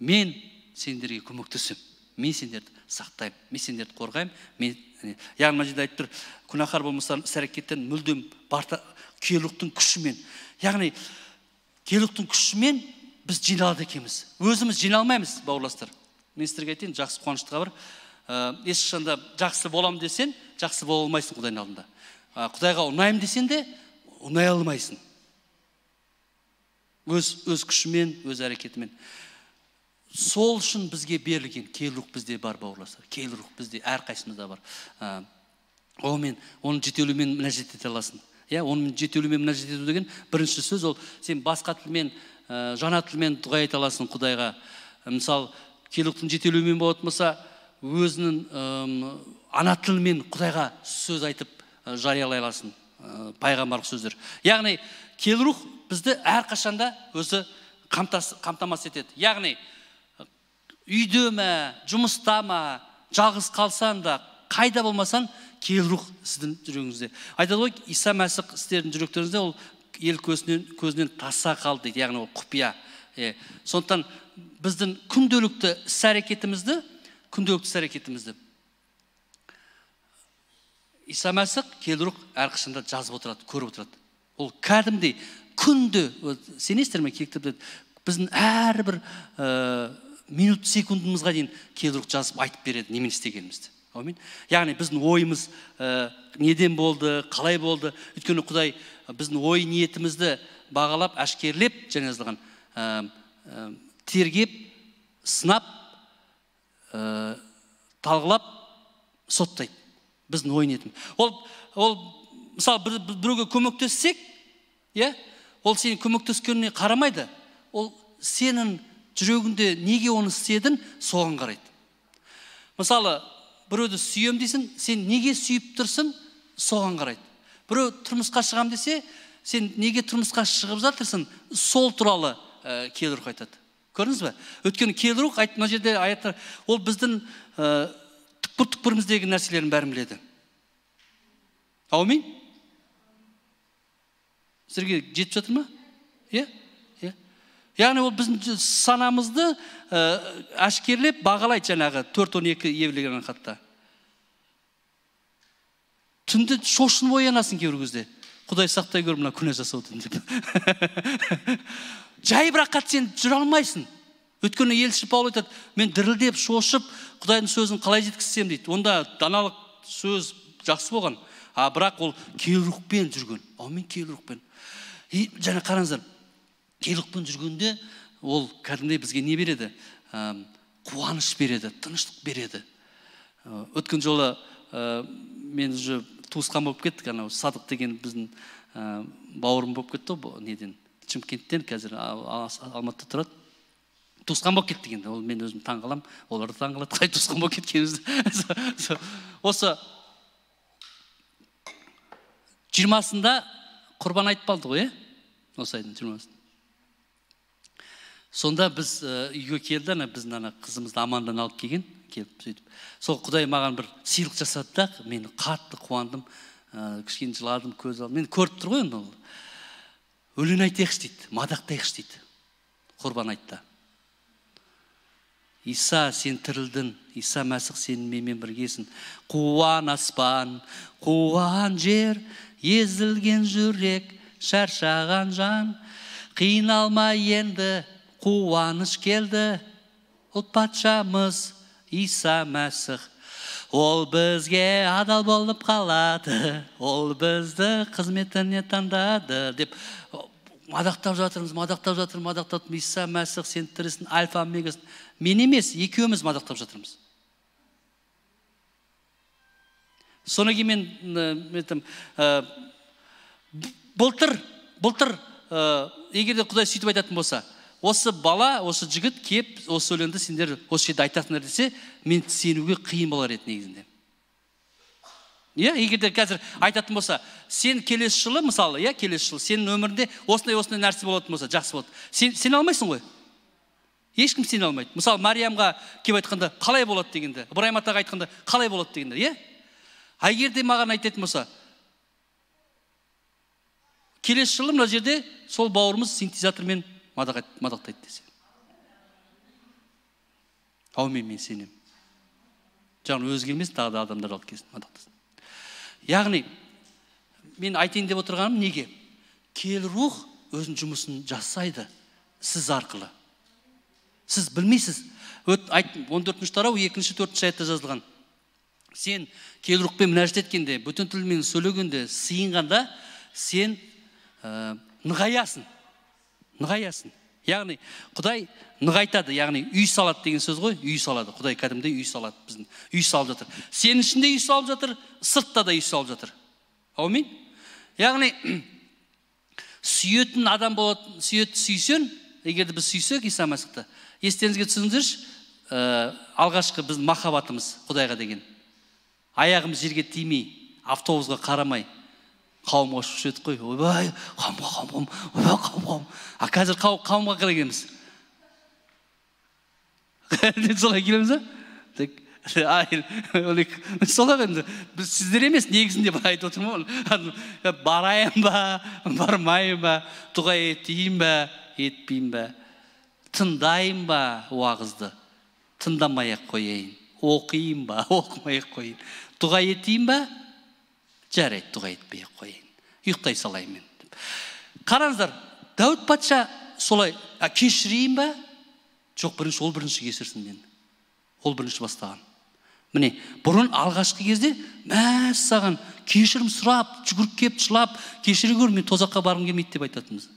мен сендерге көмектесемін мен сендерді сақтаймын мен сендерді қорғаймын мен яғни мына жерде айтып тұр күнәһар болмыстан іс әрекеттен мүлдем киеліліктің күшімен яғни киеліліктің күшімен біз жиналады екенбіз өзіміз жиналмаймыз бауырластар мен сіздерге айтайын жақсы қуанышты хабар ә, ешқашанда жақсы боламын десең жақсы бола алмайсың құдайдың алдында ә, құдайға ұнаймын десең де ұнай алмайсың өз өз күшімен өз әрекетімен сол үшін бізге берілген кел рух бізде бар бауырластар кел рух бізде әрқайсымызда бар ә, онымен оның жетелеумен мінәжат ете аласың иә оның жетелеумен мінәжат ету деген бірінші сөз ол сен басқа тілмен ә, жаңа тілмен дұға айта аласың құдайға мысалы келуқтың жетелеуімен болатын болса өзінің ә, ана тілімен құдайға сөз айтып ә, жариялай аласың ә, пайғамбарлық сөздер яғни кел рух бізді әрқашанда өзі қамтамасыз етеді яғни үйде ме жұмыста ма жалғыз қалсаң да қайда болмасаң кел рух сіздің жүрегіңізде айтады ғой иса мәсіх сіздердің жүректеріңізде ол ел көзінен, көзінен таса қалды дейді яғни ол құпия иә сондықтан біздің күнделікті іс әрекетімізді күнделікті іс әрекетімізді иса мәсіх келрух әрқашанда жазып отырады көріп отырады ол кәдімгідей күнде сенесіздер ме деп біздің әрбір ә, минут секундымызға дейін келрух жазып айтып береді немен істегенімізді яғни біздің ойымыз ә, неден болды қалай болды өйткені құдай э, біздің ой ниетімізді бағалап әшкерлеп және жазылған ә, ә, тергеп сынап ә, талғылап соттайды біздің ой ниетіміз ол ол мысалы бір, біреуге көмектессек иә ол сенің көмектескеніне қарамайды ол сенің жүрегіңде неге оны істедің соған қарайды мысалы біреуді сүйем дейсің сен неге сүйіп тұрсың соған қарайды біреу тұрмысқа шығам десе сен неге тұрмысқа шығып жатырсың сол туралы ә, қайтады. айтады көрдіңіз ба өйткені рух мына жерде аяттар ол біздің ә, түкпір түкпіріміздегі нәрселердің бәрін біледі аумин сіздерге жетіп жатыр ма иә яғни ол біздің санамызды ә, әшкерлеп бағалайды жаңағы төрт он екі евлеген хатта түнде шошынып оянасың кейбір кезде құдай сақтай көр мына күнә жасаудан деп жайбырақат сен жүре алмайсың өйткені елші паул айтады мен дірілдеп шошып құдайдың сөзін қалай жеткізсем дейді онда даналық сөз жақсы болған а бірақ ол кел рухпен жүрген ал мен келі рухпен и жаңа қараңыздар қилықпен жүргенде ол кәдімгідей бізге не береді ә, қуаныш береді тыныштық береді өткен жолы ә, мен уже туысқан болып кеттік анау садық деген біздің ә, бауырым болып кетті ғой неден шымкенттен қазір алматыда тұрады туысқан болып кеттік енді ол мен өзім таң қаламын олар да таң қалады қай туысқан болып кеткенімізді осы жиырмасында құрбан айтып қалды ғой иә осы айдың жиырмасында сонда біз э, үйге келді ана біздің ана қызымызды амандан алып келген келіп сөйтіп сол құдай маған бір сыйлық жасады да мен қатты қуандым ә, кішкене жыладым көз алдым мен көріп тұр ғой енді ол өлең айтайықшы дейді мадақтайықшы дейді құрбан айтта иса сен тірілдің иса мәсіх сен менімен біргесің қуан аспан қуан жер езілген жүрек шаршаған жан қиналма енді қуаныш келді ұлт патшамыз иса мәсіх ол бізге адал болып қалады ол бізді қызметіне таңдады деп мадақтап жатырмыз мадақтап жатырмыз мадақтап иса мәсіх сен тірісің альфа омегасын мен емес екеуміз мадақтап жатырмыз содан кейін мен айтамын былтыр былтыр құдай сөйтіп айтатын болса осы бала осы жігіт кеп осы өлеңді сендер осы жерде айтасыңдар десе мен сенуге қиын болар еді негізінде иә егер қазір айтатын болса сен келесі жылы мысалы иә келесі жылы сенің өміріңде осындай осындай нәрсе болатын болса жақсы болады сен сене алмайсың ғой ешкім сене алмайды мысалы мариямға кеп айтқанда қалай болады дегенде ыбырайым атаға айтқанда қалай болады дегенде иә а егер маған айтатын болса келесі жылы мына жерде сол бауырымыз синтезатормен мадақтайды десе аумин мен сенемін жаңа өзі емес тағы да адамдар алып келсін мадақтасын яғни мен айтайын деп отырғаным неге кел рух өзінің жұмысын жасайды сіз арқылы сіз білмейсіз Өт, айт, 14 төртінші тарау екінші төртінші аятта жазылған сен кел рухпен мінәжат еткенде бүтін тілмен сөйлегенде сыйынғанда сен ә, нығаясың нығаясың яғни құдай нығайтады яғни үй салады деген сөз ғой үй салады құдай кәдімгідей үй салады біздің үй салып жатыр сенің ішінде үй салып жатыр сыртта да үй салып жатыр аумин яғни сүйетін адам болады сүйет сүйсең егер біз сүйсек иса мәсіхті естеріңізге түсіріңіздерші ә, э, алғашқы біздің махаббатымыз құдайға деген аяғымыз жерге тимей автобусқа қарамай қауым ошып түшеді ғой ойбай қауымға қауым қауым ойбай қауым қауым а қазір қауымға қарай келеміз солай келеміз солай енді біз сіздер емес негізінде былай айтып отырмын ғой барайын ба бармайын ба дұға етейін ба етпейін ба тыңдайын ба уағызды тыңдамай ақ қояйын оқиын ба оқымай ақ қояйын дұға етейін ба жарайды дұға етпей ақ қояйын ұйықтай салайын мен деп қараңыздар дәуіт патша солай ә, кешірейін ба жоқ бірінші ол бірінші кешірсін мені ол бірінші бастаған міне бұрын алғашқы кезде мәссаған кешірім сұрап жүгіріп келіп жылап кешіре көр мен тозаққа барғым келмейді деп айтатынбыз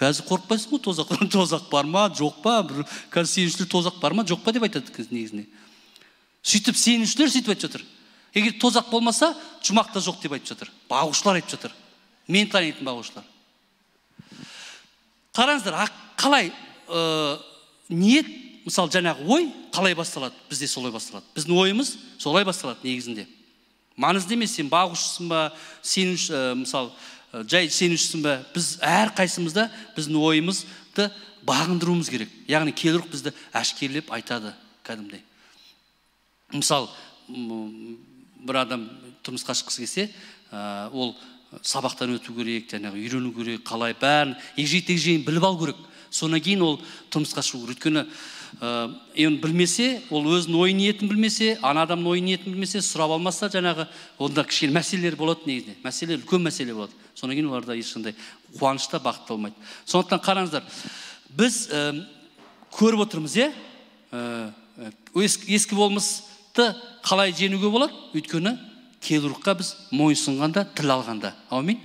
қазір қорықпайсың ғой тозақ тозақ бар ма жоқ па бір қазір сенушілер тозақ бар ма жоқ па деп айтады негізінде сөйтіп сенушілер сөйтіп айтып жатыр егер тозақ болмаса жұмақ та жоқ деп айтып жатыр бағушылар айтып жатыр мен танитын бағушылар қараңыздар қалай ә, ниет мысалы жаңағы ой қалай басталады бізде солай басталады біздің ойымыз солай басталады негізінде маңызды емес сен бағушысың ба сен ә, мысалы ә, жай сенушісің ба біз әрқайсымызда біздің ойымызды бағындыруымыз керек яғни келрух бізді әшкерелеп айтады кәдімгідей мысалы бір адам тұрмысқа шыққысы келсе ә, ол сабақтан өту керек жаңағы үйрену керек қалай бәрін егжей тегжейін біліп алу керек содан кейін ол тұрмысқа шығу керек өйткені енді э, білмесе ол өзінің ой ниетін білмесе ана адамның ой ниетін білмесе сұрап алмаса жаңағы онда кішкене мәселелер болады негізінде мәселе үлкен мәселе болады содан кейін оларда ешқандай қуаныш та бақыт та болмайды сондықтан қараңыздар біз ә, көріп отырмыз иә ә, ескі болмыс қалай жеңуге болады өйткені кедрлыққа біз мойынсұнғанда тіл алғанда Амин.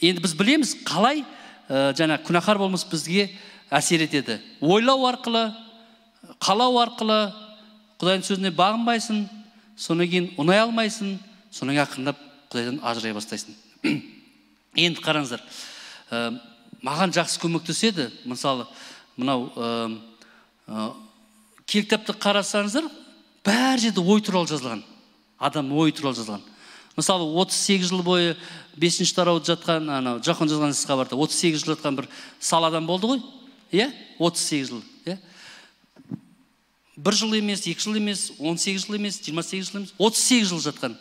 енді біз білеміз қалай ә, жаңа күнәһар болмыс бізге әсер етеді ойлау арқылы қалау арқылы құдайдың сөзіне бағынбайсың содан кейін ұнай алмайсың содан кейін ақырындап құдайдан ажырай бастайсың енді қараңыздар э, маған жақсы көмектеседі мысалы мынау ә, қарасаңыздар бар жерде ой туралы жазылған Адам ой туралы жазылған мысалы 38 жыл бойы бесінші тарауда жатқан анау жахон жазған хабарда 38 жыл жатқан бір сал адам болды ғой иә 38 жыл иә бір жыл емес екі жыл емес 18 жыл емес 28 жыл емес 38 жыл жатқан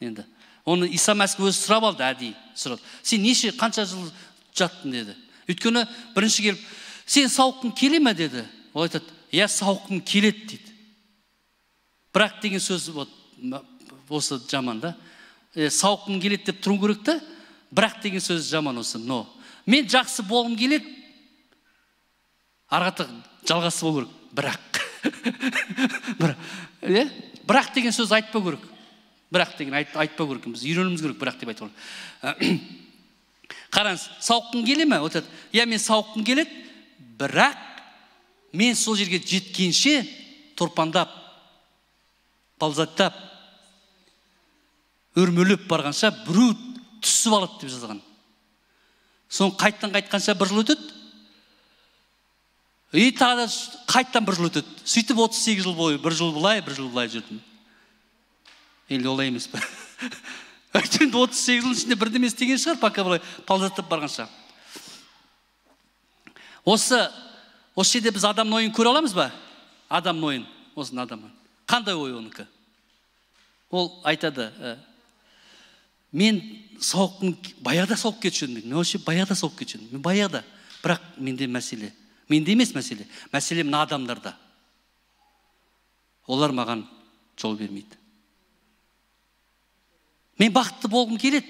енді оны иса мәсіх өзі сұрап алды әдейі сұрады сен неше қанша жыл жаттың деді өйткені бірінші келіп сен сауыққың келе ме деді ол айтады иә сауыққым келеді дейді бірақ деген сөз вот осы жаман да ә, сауыққым келеді деп тұру керек та бірақ деген сөз жаман осы но мен жақсы болғым келеді ары жалғасы болу керек бірақ бірақ иә бірақ деген сөз айтпау керек бірақ деген айт, айтпау керек біз үйренуіміз керек бірақ деп айту ә, қараңыз сауыққым келе ма вот иә мен сауыққым келеді бірақ мен сол жерге жеткенше торпандап балзаттап өрмелеп барғанша біреу түсіп алады деп жазған соны қайттан қайтқанша бір жыл өтеді и тағы да қайттан бір жыл өтеді сөйтіп 38 жыл бойы бір жыл былай бір жыл былай жүрдім енді олай емес па енді отыз сегіз жылдың ішінде бірдеме істеген шығар пока былай палзаттап барғанша осы осы жерде біз адамның ойын көре аламыз ба адамның ойын осыны адам қандай ой оныкі ол айтады ә, мен соққым баяғыда соғып кетуші едім мен вообще баяғыда соғып кетуші едім мен баяғыда бірақ менде мәселе менде емес мәселе мәселе мына адамдарда олар маған жол бермейді мен бақытты болғым келеді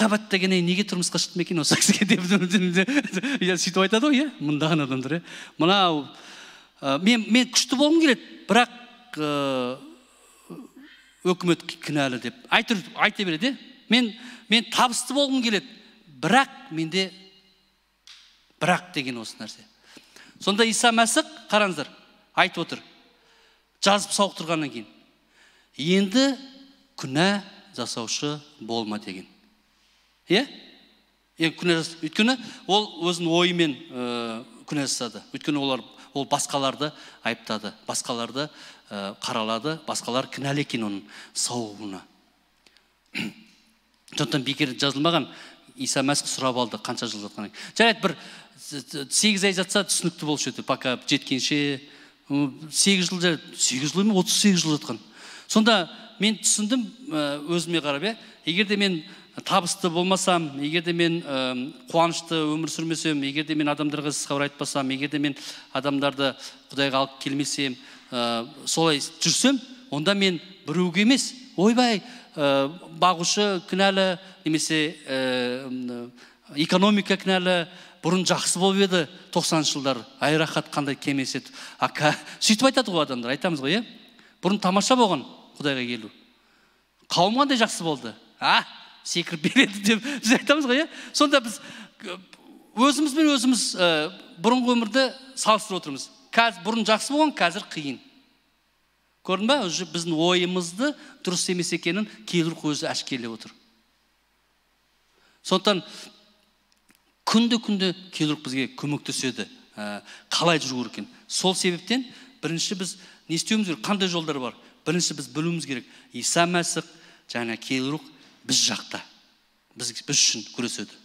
қабат қабаттағаннан неге тұрмысқа шықтым екен осы кісіге деп сөйтіп айтады ғой иә мыңдаған адамдар иә мынау Э, мен мен күшті болғым келеді бірақ ә, өкімет кінәлі деп әйтеуір айта береді мен мен табысты болғым келеді бірақ менде бірақ деген осы нәрсе сонда иса мәсіх қараңыздар айтып отыр жазып сауықтырғаннан кейін енді күнә жасаушы болма деген иә енді күнә өйткені ол өзінің ойымен ә, күнә жасады өйткені олар ол басқаларды айыптады басқаларды э, қаралады басқалар кінәлі екен оның сауығына сондықтан бекер жазылмаған иса мәсіх сұрап алды қанша жыл жатқан кейін жарайды бір сегіз ай жатса түсінікті болушы еді пока жеткенше сегіз жыл сегіз жыл емес отыз сегіз жыл жатқан сонда мен түсіндім э, өзіме қарап иә егер де мен табысты болмасам егер де мен э, қуанышты өмір сүрмесем егер де мен адамдарға ісі хабар айтпасам егер де мен адамдарды құдайға алып келмесем э, солай жүрсем онда мен біреуге емес ойбай ә, бағушы кінәлі немесе экономика кінәлі бұрын жақсы болып еді тоқсаныншы жылдар айрахат қандай кемес еді а сөйтіп айтады ғой адамдар айтамыз ғой иә бұрын тамаша болған құдайға келу қауым қандай жақсы болды а секіріп береді деп біз айтамыз ғой иә сонда біз өзімізбен өзіміз ә, бұрынғы өмірді салыстырып отырмыз қазір бұрын жақсы болған қазір қиын көрдің ба уже біздің ойымызды дұрыс емес екенін кейбір көзі әшкерелеп отыр сондықтан күнде күнде келуік бізге көмектеседі ә, қалай жүру керек екен сол себептен бірінші біз не істеуіміз керек қандай жолдар бар бірінші біз білуіміз керек иса мәсіх жаңа келуік біз жақта біз, біз үшін күреседі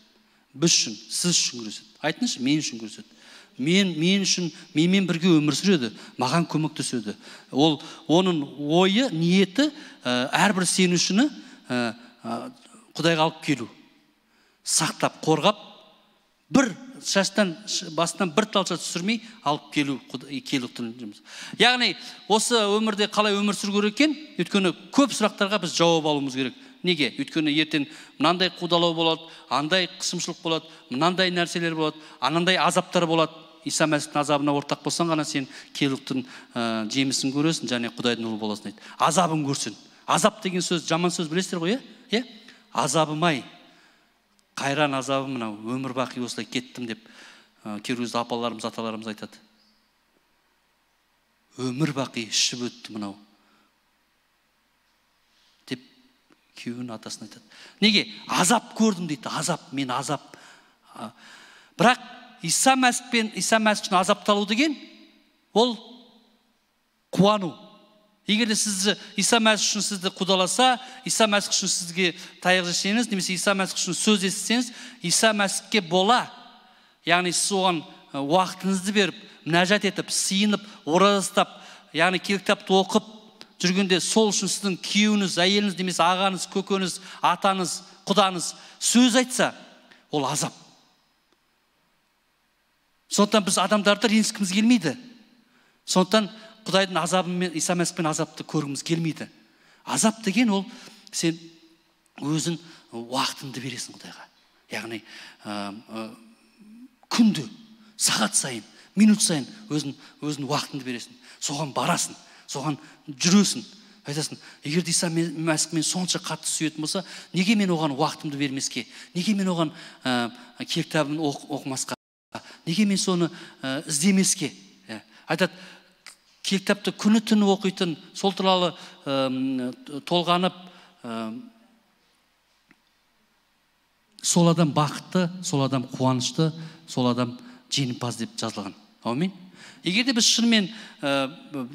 біз үшін сіз үшін күреседі айтыңызшы мен үшін күреседі мен мен үшін менімен бірге өмір сүреді маған көмектеседі ол оның ойы ниеті ә, әрбір сенушіні ә, ә, құдайға алып келу сақтап қорғап бір шаштан басынан бір талша түсірмей алып келу келу яғни осы өмірде қалай өмір сүру керек екен өйткені көп сұрақтарға біз жауап алуымыз керек неге өйткені ертең мынандай қудалау болады андай қысымшылық болады мынандай нәрселер болады анандай азаптар болады иса мәсіхтің азабына ортақ болсаң ғана сен керліктің ә, э, жемісін көресің және құдайдың ұлы боласың дейді азабын көрсін азап деген сөз жаман сөз білесіздер ғой иә иә азабым ай қайран азабым мынау өмір бақи осылай кеттім деп ә, апаларымыз аталарымыз айтады өмір бақи ішіп өтті мынау күйеуінің атасына айтады неге азап көрдім дейді азап мен азап бірақ иса мәсіх пен иса мәсіх үшін азапталу деген ол қуану егер де сізді иса мәсіх үшін сізді құдаласа иса мәсіх үшін сізге таяқ жесеңіз немесе иса мәсіх үшін сөз естісеңіз иса мәсіхке бола яғни сіз оған уақытыңызды беріп мінәжат етіп сиынып ораза ұстап яғни кел кітапты оқып жүргенде сол үшін сіздің күйеуіңіз әйеліңіз немесе ағаңыз көкеңіз атаңыз құдаңыз сөз айтса ол азап сондықтан біз адамдарды ренжіткіміз келмейді сондықтан құдайдың мен, иса мәсіхпен азапты көргіміз келмейді азап деген ол сен өзің уақытыңды бересің құдайға яғни күнді сағат сайын минут сайын өзің өзің уақытыңды бересің соған барасың соған жүресің айтасың егер де иса мәсіх мені сонша қатты сүйетін болса неге мен оған уақытымды бермеске неге мен оған ә, кітабын оқымасқа неге мен соны ә, іздемеске ә, айтады кітапты күні түні оқитын сол туралы толғанып ә, сол адам бақытты сол адам қуанышты сол адам жеңімпаз деп жазылған аумин егер де біз шынымен ә,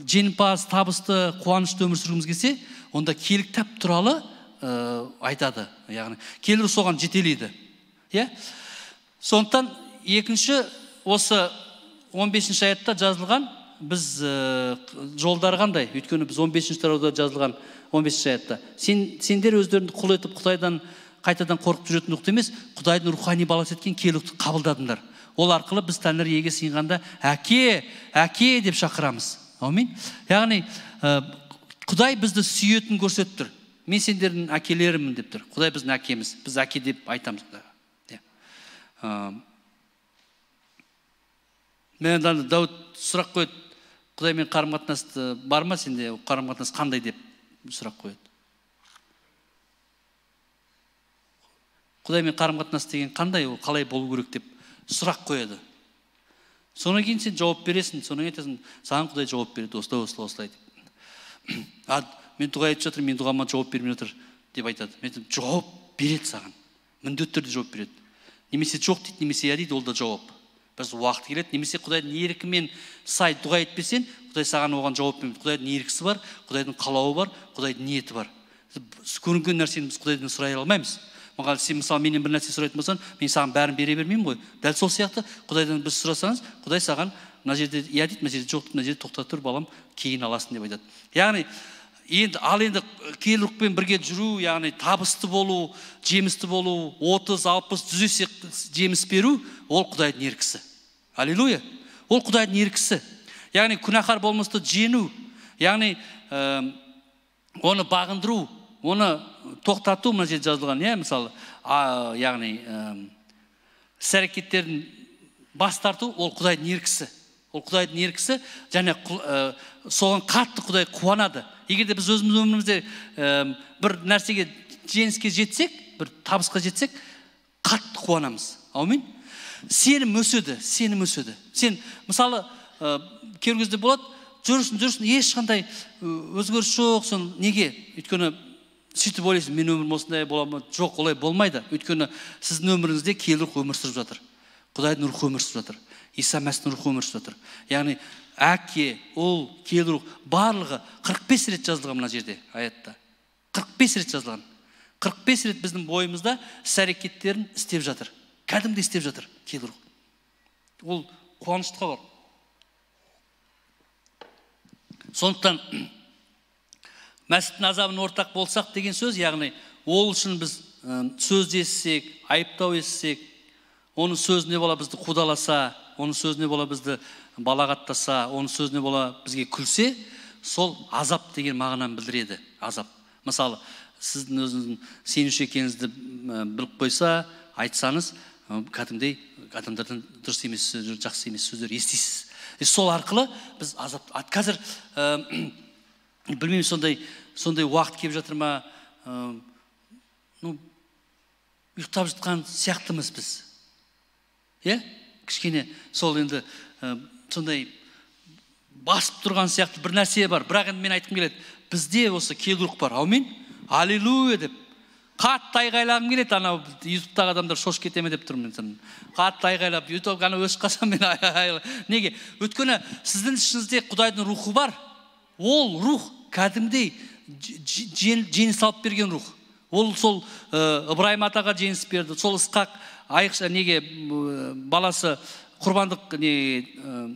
жеңімпаз табысты қуанышты өмір сүргіміз келсе онда киелі кітап туралы ә, айтады яғни келіп соған жетелейді иә сондықтан екінші осы 15 бесінші аятта жазылған біз ә, жолдары қандай өйткені біз 15 бесінші тарауда жазылған 15 бесінші аятта сен сендер өздеріңді құл етіп құдайдан қайтадан қорқып жүретін рухты емес құдайдың рухани баласы еткен киелі қабылдадыңдар ол арқылы біз тәңір иеге сыйынғанда әке әке деп шақырамыз әумин яғни ә, құдай бізді сүйетінін көрсетіп тұр мен сендердің әкелерімін деп тұр құдай біздің әкеміз біз әке деп айтамыз құдайға иә э, мен дәуіт сұрақ қояды құдаймен қарым қатынасы бар ма сенде қарым қатынас қандай деп сұрақ қояды құдаймен қарым қатынас деген қандай ол қалай болу керек деп сұрақ қояды содан кейін сен жауап бересің содан кейін айтасың саған құдай жауап береді осылай осылай осылай деп а мен дұға айтып жатырмын менің дұғама жауап бермей жатыр деп айтады мен айтамын жауап береді саған міндетті түрде жауап береді немесе жоқ дейді немесе иә дейді ол да жауап біз уақыт келеді немесе құдайдың еркімен сай дұға етпесең құдай саған оған жауап бермейді құдайдың еркісі бар құдайдың қалауы бар құдайдың ниеті бар көрінген нәрсені біз құдайдан сұрай алмаймыз маған сен мысалы менен бір нәрсе сұрайтын болсаң мен саған бәрін бере бермеймін ғой дәл сол сияқты құдайдан біз сұрасаңыз құдай саған мына жерде иә дейді мына жерде жоқ мына жерде тоқтатып тұр балам кейін аласың деп айтады яғни енді ал енді келілікпен бірге жүру яғни табысты болу жемісті болу отыз алпыс жүз есе жеміс беру ол құдайдың еркісі аллилуйя ол құдайдың еркісі яғни күнәһар болмысты жеңу яғни ә, оны бағындыру оны тоқтату мына жерде жазылған иә мысалы а, яғни іс бас тарту ол құдайдың еркісі ол құдайдың еркісі және ә, соған қатты құдай қуанады егер біз өзіміз өмірімізде бір нәрсеге жеңіске жетсек бір табысқа жетсек қатты қуанамыз Аумин. сенім өседі сенім өседі сен мысалы ә, кейбір болады жүрсің жүрсің ешқандай өзгеріс жоқ соны неге өйткені сөйтіп ойлайсың менің өмірім осындай бола ма жоқ олай болмайды өйткені сіздің өміріңізде киелі рух өмір сүріп жатыр құдайдың рухы өмір сүріп жатыр иса мәсіхтің рухы өмір сүріп жатыр яғни әке ұл киелі рух барлығы қырық бес рет жазылған мына жерде аятта қырық бес рет жазылған қырық бес рет біздің бойымызда іс әрекеттерін істеп жатыр кәдімгідей істеп жатыр киелі рух ол қуанышты хабар сондықтан мәсіттің азабын ортақ болсақ деген сөз яғни ол үшін біз сөз естісек айыптау естісек оның сөзіне бола бізді қудаласа оның сөзіне бола бізді балағаттаса оның сөзіне бола бізге күлсе сол азап деген мағынаны білдіреді азап мысалы сіздің өзіңіздің сенуші екеніңізді біліп қойса айтсаңыз кәдімгідей адамдардан дұрыс емес сөздер жақсы емес сөздер естисіз сол арқылы біз азап қазір білмеймін сондай сондай уақыт келіп жатыр ма ә, ну ұйықтап жатқан сияқтымыз біз иә кішкене сол енді ә, сондай басып тұрған сияқты бір нәрсе бар бірақ енді мен айтқым келеді бізде осы келу рух бар аумин аллилуйя деп қатты айғайлағым келеді анау ютубтағы адамдар шошып кете ме деп тұрмын мен қатты айғайлап ютуб ана өшіп қалсам мен неге өйткені сіздің ішіңізде құдайдың рухы бар ол рух кәдімгідей жеңіс алып берген рух ол сол ыбырайым э, атаға жеңіс берді сол ысқақ айықша неге э, баласы құрбандық не э,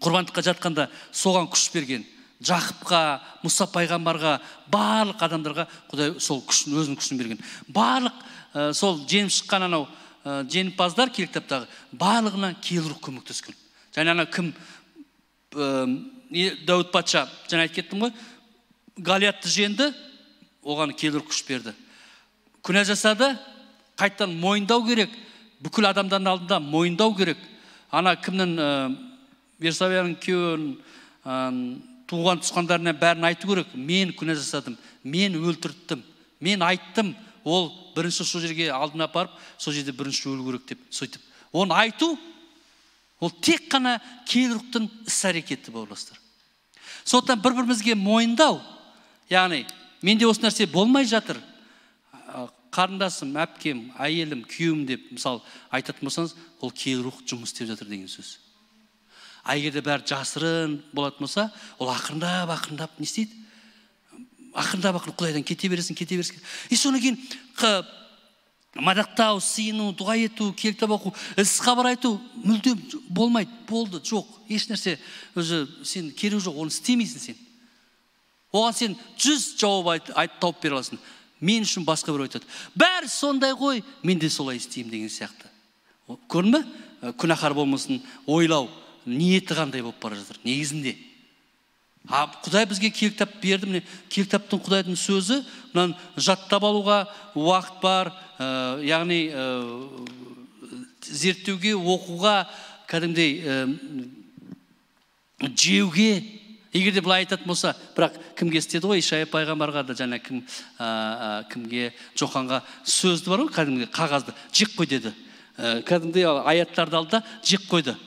құрбандыққа жатқанда соған күш берген жақыпқа мұса пайғамбарға барлық адамдарға құдай сол күшін өзінің күшін берген барлық ә, сол жеңіп шыққан анау ә, жеңімпаздар келі кітаптағы барлығына киелі рух көмектескен және ана кім дәуіт патша жаңа айтып кеттім ғой галиятты жеңді оған келір күш берді күнә жасады қайтадан мойындау керек бүкіл адамдардың алдында мойындау керек ана кімнің ә, версавияның күйеуін ә, туған туысқандарына бәрін айту керек мен күнә жасадым мен өлтірттім мен айттым ол бірінші сол жерге алдына апарып сол жерде бірінші өлу керек деп сөйтіп оны айту ол тек қана рухтың іс әрекеті бауырластар сондықтан бір бірімізге мойындау яғни менде осы нәрсе болмай жатыр қарындасым әпкем әйелім күйеуім деп мысалы айтатын болсаңыз ол киелі рух жұмыс істеп жатыр деген сөз а егерде бәрі жасырын болатын болса ол ақырындап ақырындап не істейді ақырындап ақырындап құдайдан кете бересің кете бересің и содан кейін мадақтау сыйыну дұға ету кітап оқу іс хабар айту мүлдем болмайды болды жоқ ешнәрсе өзі сен керегі жоқ оны істемейсің сен оған сен жүз жауап айт, айт тауып бере аласың мен үшін басқа біреу айтады бәрі сондай ғой мен де солай істеймін деген сияқты көрдің ба күнәһар болмасын ойлау ниеті қандай болып бара жатыр негізінде а құдай бізге кітап берді міне кітаптың құдайдың сөзі мынаны жаттап алуға уақыт бар ә, яғни ә, зерттеуге оқуға кәдімгідей ә, жеуге егер де былай айтатын болса бірақ кімге істеді ғой ишая пайғамбарға да жаңа кім ә, ә, кімге жоханға сөзді бар ғой кәдімгі қағазды жеп қой деді ә, кәдімгідей аяттарды алды да жеп қойды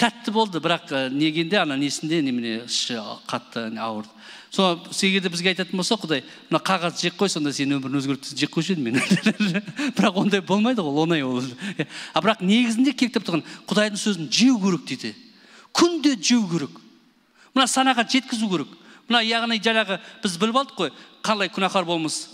тәтті болды бірақ э, негенде ана несінде немене іші қатты ауырды сол егерде бізге айтатын болса құдай мына қағазды жеп қой сонда сенің өмірің өзгеріп жеп қойшы едім мен бірақ ондай болмайды ғой оңай ол а бірақ негізінде келтіріп тұрған құдайдың сөзін жеу керек дейді күнде жеу керек мына санаға жеткізу керек мына яғни жаңағы біз біліп алдық қой қалай күнәһар болмыс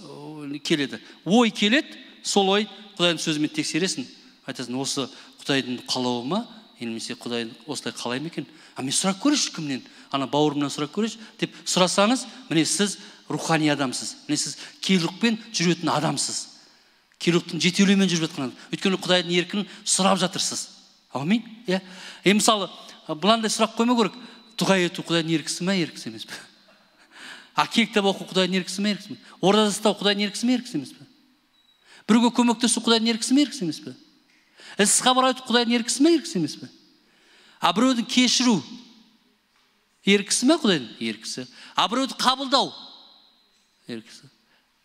келеді ой келеді сол ой құдайдың сөзімен тексересің айтасың осы құдайдың қалауы ма немесе құдай осылай қалай ма екен а мен сұрап көрейінші кімнен ана бауырымнан сұрап көрейінші деп сұрасаңыз міне сіз рухани адамсыз міне сіз килықпен жүретін адамсыз килықтың жетеулеумен жүріп жатқан өйткені құдайдың еркін сұрап жатырсыз амин иә е мысалы мынандай сұрақ қоймау керек дұға ету құдайдың еркісі ма еркісі емес пе а кітап оқу құдайдың еркісі ма еркісі ораза ұстау құдайдың еркісі ме еркісі емес пе біреуге көмектесу құдайдың еркісі ме еркісі емес пе іс хабар айту құдайдың еркісі ме еркісі емес пе а біреуді кешіру еркісі ме құдайдың еркісі а біреуді қабылдау еркісі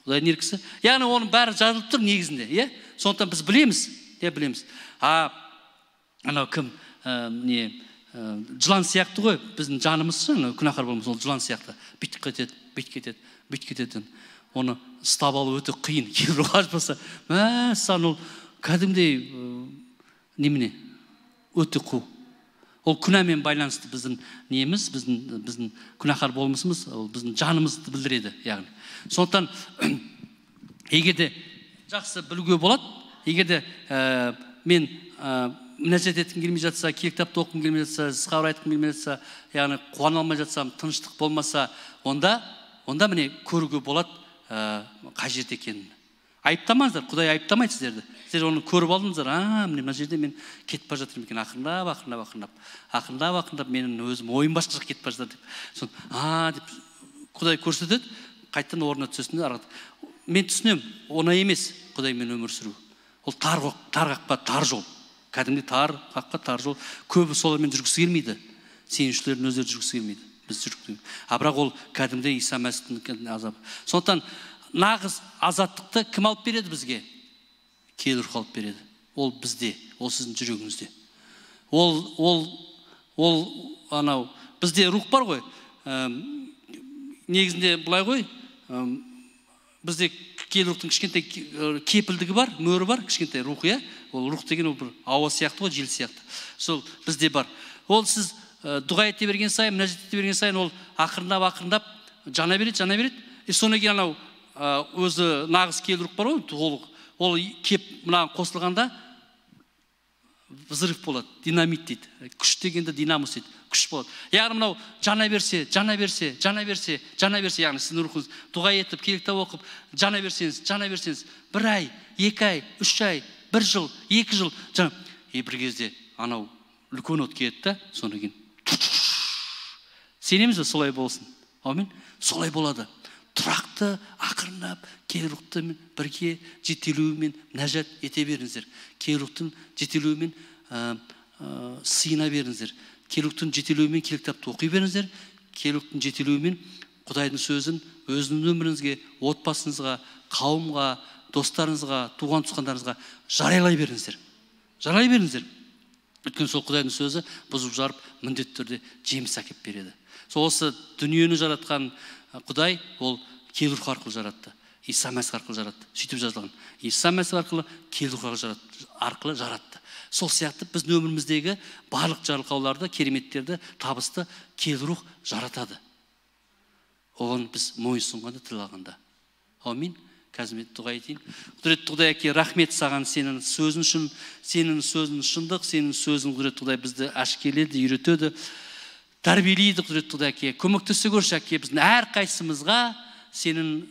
құдайдың еркісі яғни оның бәрі жазылып тұр негізінде иә сондықтан біз білеміз иә білеміз а анау кім ә, не ә, жылан сияқты ғой біздің жанымыз ше анау күнәһар болмаса ол жылан сияқты бүйтіп кетеді бүйтіп кетеді бүйтіп кетеді оны ұстап алу өте қиын кейбір қажып болса мәссаған ол кәдімгідей немене өте қу ол күнәмен байланысты біздің неміз біздің біздің күнәһар болмысымыз ол біздің жанымызды білдіреді яғни сондықтан егер де жақсы білуге болады егер де ә, мен ә, мінәжат еткім келмей жатса кел кітапты оқығым келмей жатса хабар айтқым келмей жатса яғни қуана алмай жатсам тыныштық болмаса онда онда міне көруге болады ә, қай жерде екенін айыптамаңыздар құдай айыптамайды сіздерді сіздер оны көріп алдыңыздар а міне мына жерде мен кетіп бара жатырмын екен ақырындап ақырындап ақырындап ақырындап ақырындап менің өзім ойым басқа жаққа кетіп бара жатыр деп соны а деп құдай көрсетеді қайтадан орнына түсесің да мен түсінемін оңай емес құдаймен өмір сүру ол тар тар қақпа тар жол кәдімгі тар қақпа тар жол көбі солармен жүргісі келмейді сенушілердің өздері жүргісі келмейді біз жүріп а бірақ ол кәдімгідей иса мәсіхтің азабы сондықтан нағыз азаттықты кім алып береді бізге киелі рух алып береді ол бізде ол сіздің жүрегіңізде ол ол ол анау бізде рух бар ғой әм, негізінде былай ғой бізде киелі рухтың кішкентай э, кепілдігі бар мөрі бар кішкентай рух иә ол рух деген ол бір ауа сияқты ғой жел сияқты сол бізде бар ол сіз ә, дұға ете берген сайын мінәжат ете берген сайын ол ақырындап ақырындап жана береді жана береді и содан кейін анау Э, өзі нағыз келдірік бар ғой толық ол кеп мынаған қосылғанда взрыв болады динамит дейді күш дегенде динамос дейді күш болады яғни мынау жана берсе жана берсе жана берсе жана берсе яғни сіздің рухыңыз дұға етіп кітап оқып жана берсеңіз жана берсеңіз бір ай екі ай үш ай бір жыл екі жыл и бір кезде анау үлкен от келеді да содан кейін сенеміз солай болсын аумин солай болады тұрақты ақырындап кеңрұқтымен бірге жетелеуімен нәжат ете беріңіздер кеңрұқтың жетелеуімен ә, ә, сыйына беріңіздер келуктің жетелеуімен кел кітапты оқи беріңіздер келуктің жетелеуімен құдайдың сөзін өзіңіздің өміріңізге отбасыңызға қауымға достарыңызға туған туысқандарыңызға жариялай беріңіздер жарай беріңіздер өйткені сол құдайдың сөзі бұзып жарып міндетті түрде жеміс әкеліп береді сол осы дүниені жаратқан құдай ол кел арқылы жаратты иса мәсіх арқылы жаратты сөйтіп жазылған иса мәсіх арқылы кел арқылы жаратты сол сияқты біздің өміріміздегі барлық жарылқауларды кереметтерді табысты кел жаратады оған біз мойынсұнғанда тіл алғанда аумин қазмет дұға етейін құдіретті құдай әке рахмет саған сенің сөзің үшін сенің сөзің шындық сенің сөзің құдіретті құдай бізді әшкеледі үйретеді тәрбиелейді құдіретті құдай әке көмектесе көрші әке біздің әрқайсымызға сенің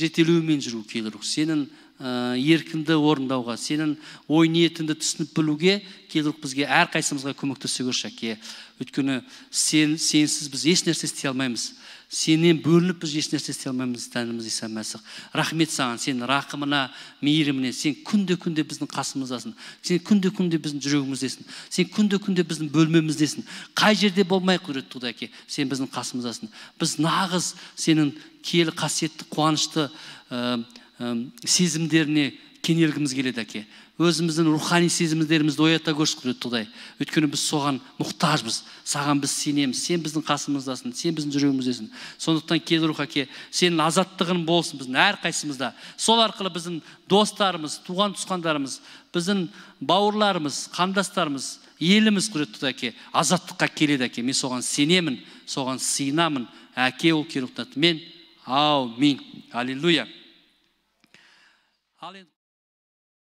жетелеуімен жүру келір сенің ә, еркіңді орындауға сенің ой ниетіңді түсініп білуге келіп бізге әрқайсымызға көмектесе көрші әке өйткені сен, сенсіз біз еш нәрсе істей алмаймыз сенен бөлініп біз ешнәрсе істей алмаймыз тәніміз иса мәсіх рахмет саған сенің рақымына мейіріміне сен күнде күнде біздің қасымыздасың сен күнде күнде біздің жүрегіміздесің сен күнде күнде біздің бөлмеміздесің қай жерде болмай ақ құдіретті құдай әке сен біздің қасымыздасың біз нағыз сенің киелі қасиетті қуанышты ә, ә, сезімдеріне кенелгіміз келеді әке өзіміздің рухани сезімдерімізді оята көрші құдіретті құдай өйткені біз соған мұқтажбыз саған біз сенеміз сен біздің қасымыздасың сен біздің жүрегіміздесің сондықтан кел рух әке сенің азаттығың болсын біздің әрқайсымызда сол арқылы біздің достарымыз туған туысқандарымыз біздің бауырларымыз қандастарымыз еліміз құдіретті құдай әке азаттыққа келеді әке мен соған сенемін соған сыйынамын әке ол кел мен аумин аллилуйя ал енді